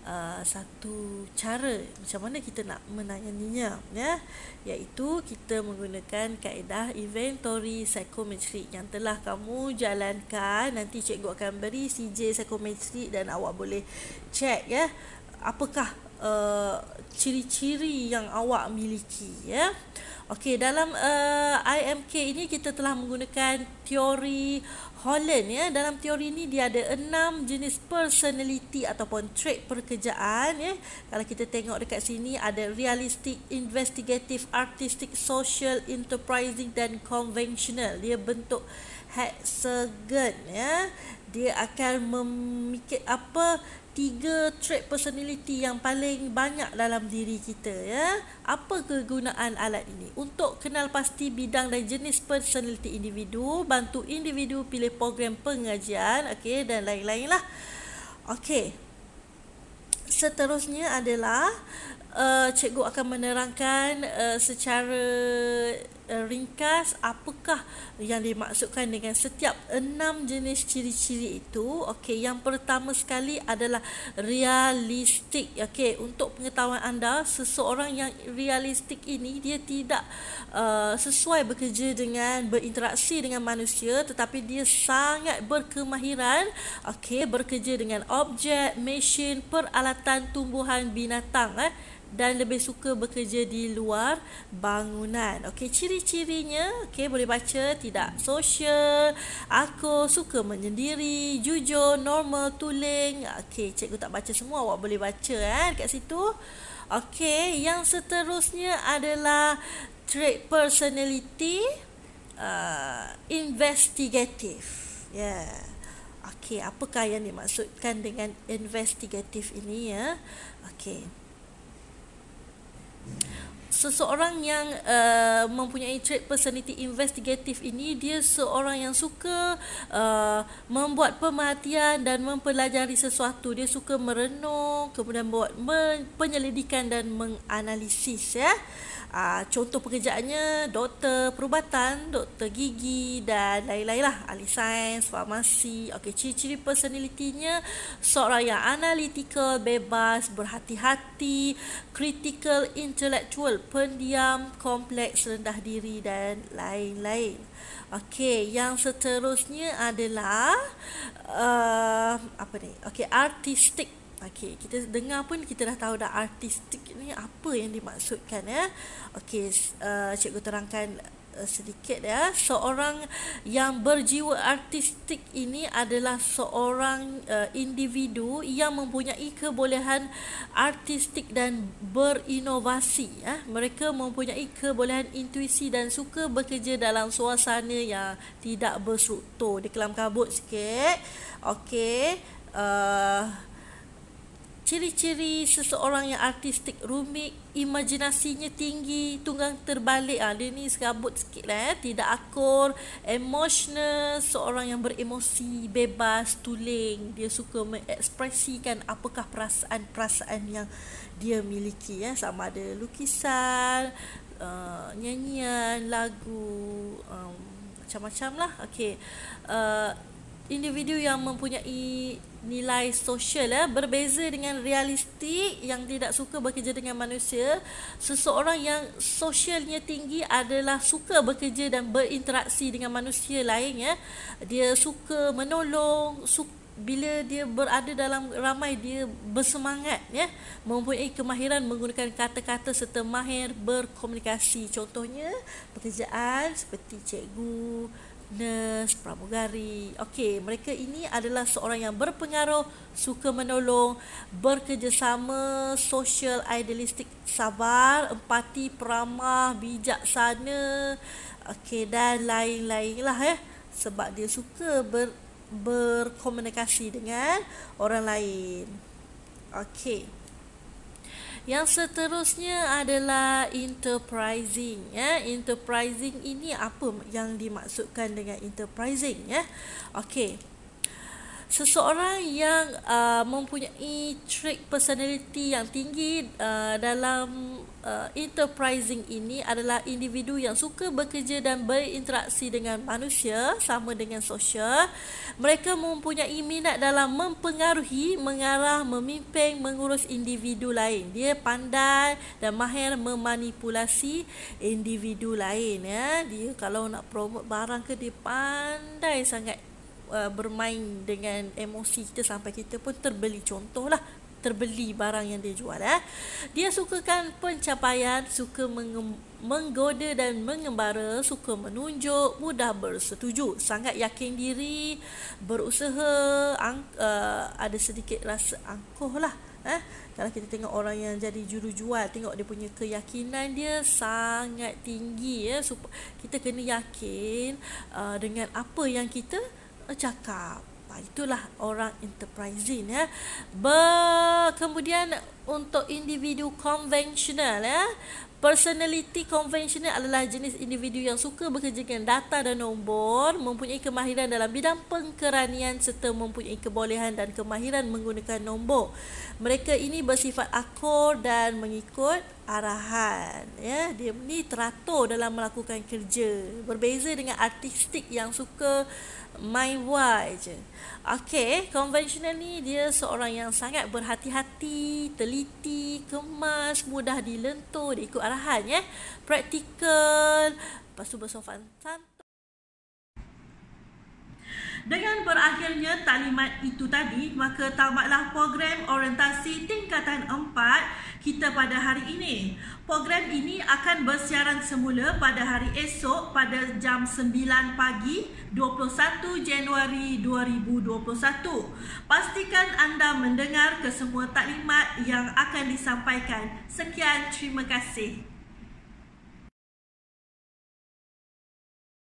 Uh, satu cara macam mana kita nak menanyainya, ya iaitu kita menggunakan kaedah inventory psychometric yang telah kamu jalankan nanti cikgu akan beri CJ psychometric dan awak boleh check ya apakah uh, ciri-ciri yang awak miliki ya okey dalam uh, IMK ini kita telah menggunakan teori Holland ya dalam teori ni dia ada enam jenis personality ataupun trait pekerjaan ya. Kalau kita tengok dekat sini ada realistic, investigative, artistic, social, enterprising dan conventional. Dia bentuk hexagon ya. Dia akan memikir apa tiga trait personality yang paling banyak dalam diri kita ya. Apa kegunaan alat ini? Untuk kenal pasti bidang dan jenis personality individu, bantu individu pilih program pengajian, okey dan lain-lain lah. Okey. Seterusnya adalah uh, cikgu akan menerangkan uh, secara Eh, ringkas apakah yang dimaksudkan dengan setiap enam jenis ciri-ciri itu okey yang pertama sekali adalah realistik okey untuk pengetahuan anda seseorang yang realistik ini dia tidak uh, sesuai bekerja dengan berinteraksi dengan manusia tetapi dia sangat berkemahiran okey bekerja dengan objek mesin peralatan tumbuhan binatang eh dan lebih suka bekerja di luar bangunan. Okey, ciri-cirinya, okey boleh baca tidak sosial, aku suka menyendiri, jujur, normal, tuling. Okey, cikgu tak baca semua, awak boleh baca kan eh, kat situ. Okey, yang seterusnya adalah trait personality uh, investigative. Yeah. Okey, apakah yang dimaksudkan dengan investigative ini ya? Okey seseorang yang uh, mempunyai trait personality investigative ini dia seorang yang suka uh, membuat pemerhatian dan mempelajari sesuatu dia suka merenung kemudian buat penyelidikan dan menganalisis ya uh, contoh pekerjaannya doktor perubatan, doktor gigi dan lain-lain lah ahli sains, farmasi, Okey, ciri-ciri personalitinya seorang yang analytical, bebas, berhati-hati critical, intellectual, pendiam, kompleks, rendah diri dan lain-lain Okey, yang seterusnya adalah uh, apa ni? Okey, artistic Okey, kita dengar pun kita dah tahu dah artistik ni apa yang dimaksudkan ya. Okey, uh, cikgu terangkan uh, sedikit ya. Seorang yang berjiwa artistik ini adalah seorang uh, individu yang mempunyai kebolehan artistik dan berinovasi ya. Mereka mempunyai kebolehan intuisi dan suka bekerja dalam suasana yang tidak berstruktur. Dia kelam kabut sikit. Okey, uh, ciri-ciri seseorang yang artistik rumit, imajinasinya tinggi, tunggang terbalik. Ah, ha, dia ni serabut sikit lah, eh. tidak akur, emotional, seorang yang beremosi, bebas, tuling. Dia suka mengekspresikan apakah perasaan-perasaan yang dia miliki. Eh. Sama ada lukisan, uh, nyanyian, lagu, um, macam-macam lah. Okay. Uh, individu yang mempunyai nilai sosial eh, berbeza dengan realistik yang tidak suka bekerja dengan manusia seseorang yang sosialnya tinggi adalah suka bekerja dan berinteraksi dengan manusia lain ya eh. dia suka menolong suka bila dia berada dalam ramai dia bersemangat ya mempunyai kemahiran menggunakan kata-kata serta mahir berkomunikasi contohnya pekerjaan seperti cikgu nurse, pramugari. Okey, mereka ini adalah seorang yang berpengaruh, suka menolong, bekerjasama, social, idealistic, sabar, empati, peramah, bijaksana. Okey, dan lain-lain lah ya. Eh. Sebab dia suka ber berkomunikasi dengan orang lain. Okey. Yang seterusnya adalah enterprising. Ya, enterprising ini apa yang dimaksudkan dengan enterprising? Ya, okay seseorang yang uh, mempunyai trait personality yang tinggi uh, dalam uh, enterprising ini adalah individu yang suka bekerja dan berinteraksi dengan manusia sama dengan sosial mereka mempunyai minat dalam mempengaruhi mengarah memimpin mengurus individu lain dia pandai dan mahir memanipulasi individu lain ya dia kalau nak promote barang ke dia pandai sangat uh, bermain dengan emosi kita sampai kita pun terbeli contoh lah terbeli barang yang dia jual eh. Dia sukakan pencapaian, suka menggoda dan mengembara, suka menunjuk, mudah bersetuju, sangat yakin diri, berusaha, ang- uh, ada sedikit rasa angkuh lah. Eh. Kalau kita tengok orang yang jadi juru jual, tengok dia punya keyakinan dia sangat tinggi. Eh. Sup- kita kena yakin uh, dengan apa yang kita cakap ah, itulah orang enterprising ya. Eh. Be, kemudian untuk individu konvensional ya. Eh. Personality konvensional adalah jenis individu yang suka bekerja dengan data dan nombor, mempunyai kemahiran dalam bidang pengkeranian serta mempunyai kebolehan dan kemahiran menggunakan nombor. Mereka ini bersifat akur dan mengikut arahan ya dia ni teratur dalam melakukan kerja berbeza dengan artistik yang suka my wife, je. Okay, ni dia seorang yang sangat berhati-hati, teliti, kemas, mudah dilentur, diikut arahan ya. Practical, lepas tu bersofan santai. Dengan berakhirnya talimat itu tadi, maka tamatlah program orientasi tingkatan 4 kita pada hari ini. Program ini akan bersiaran semula pada hari esok pada jam 9 pagi 21 Januari 2021. Pastikan anda mendengar kesemua taklimat yang akan disampaikan. Sekian, terima kasih.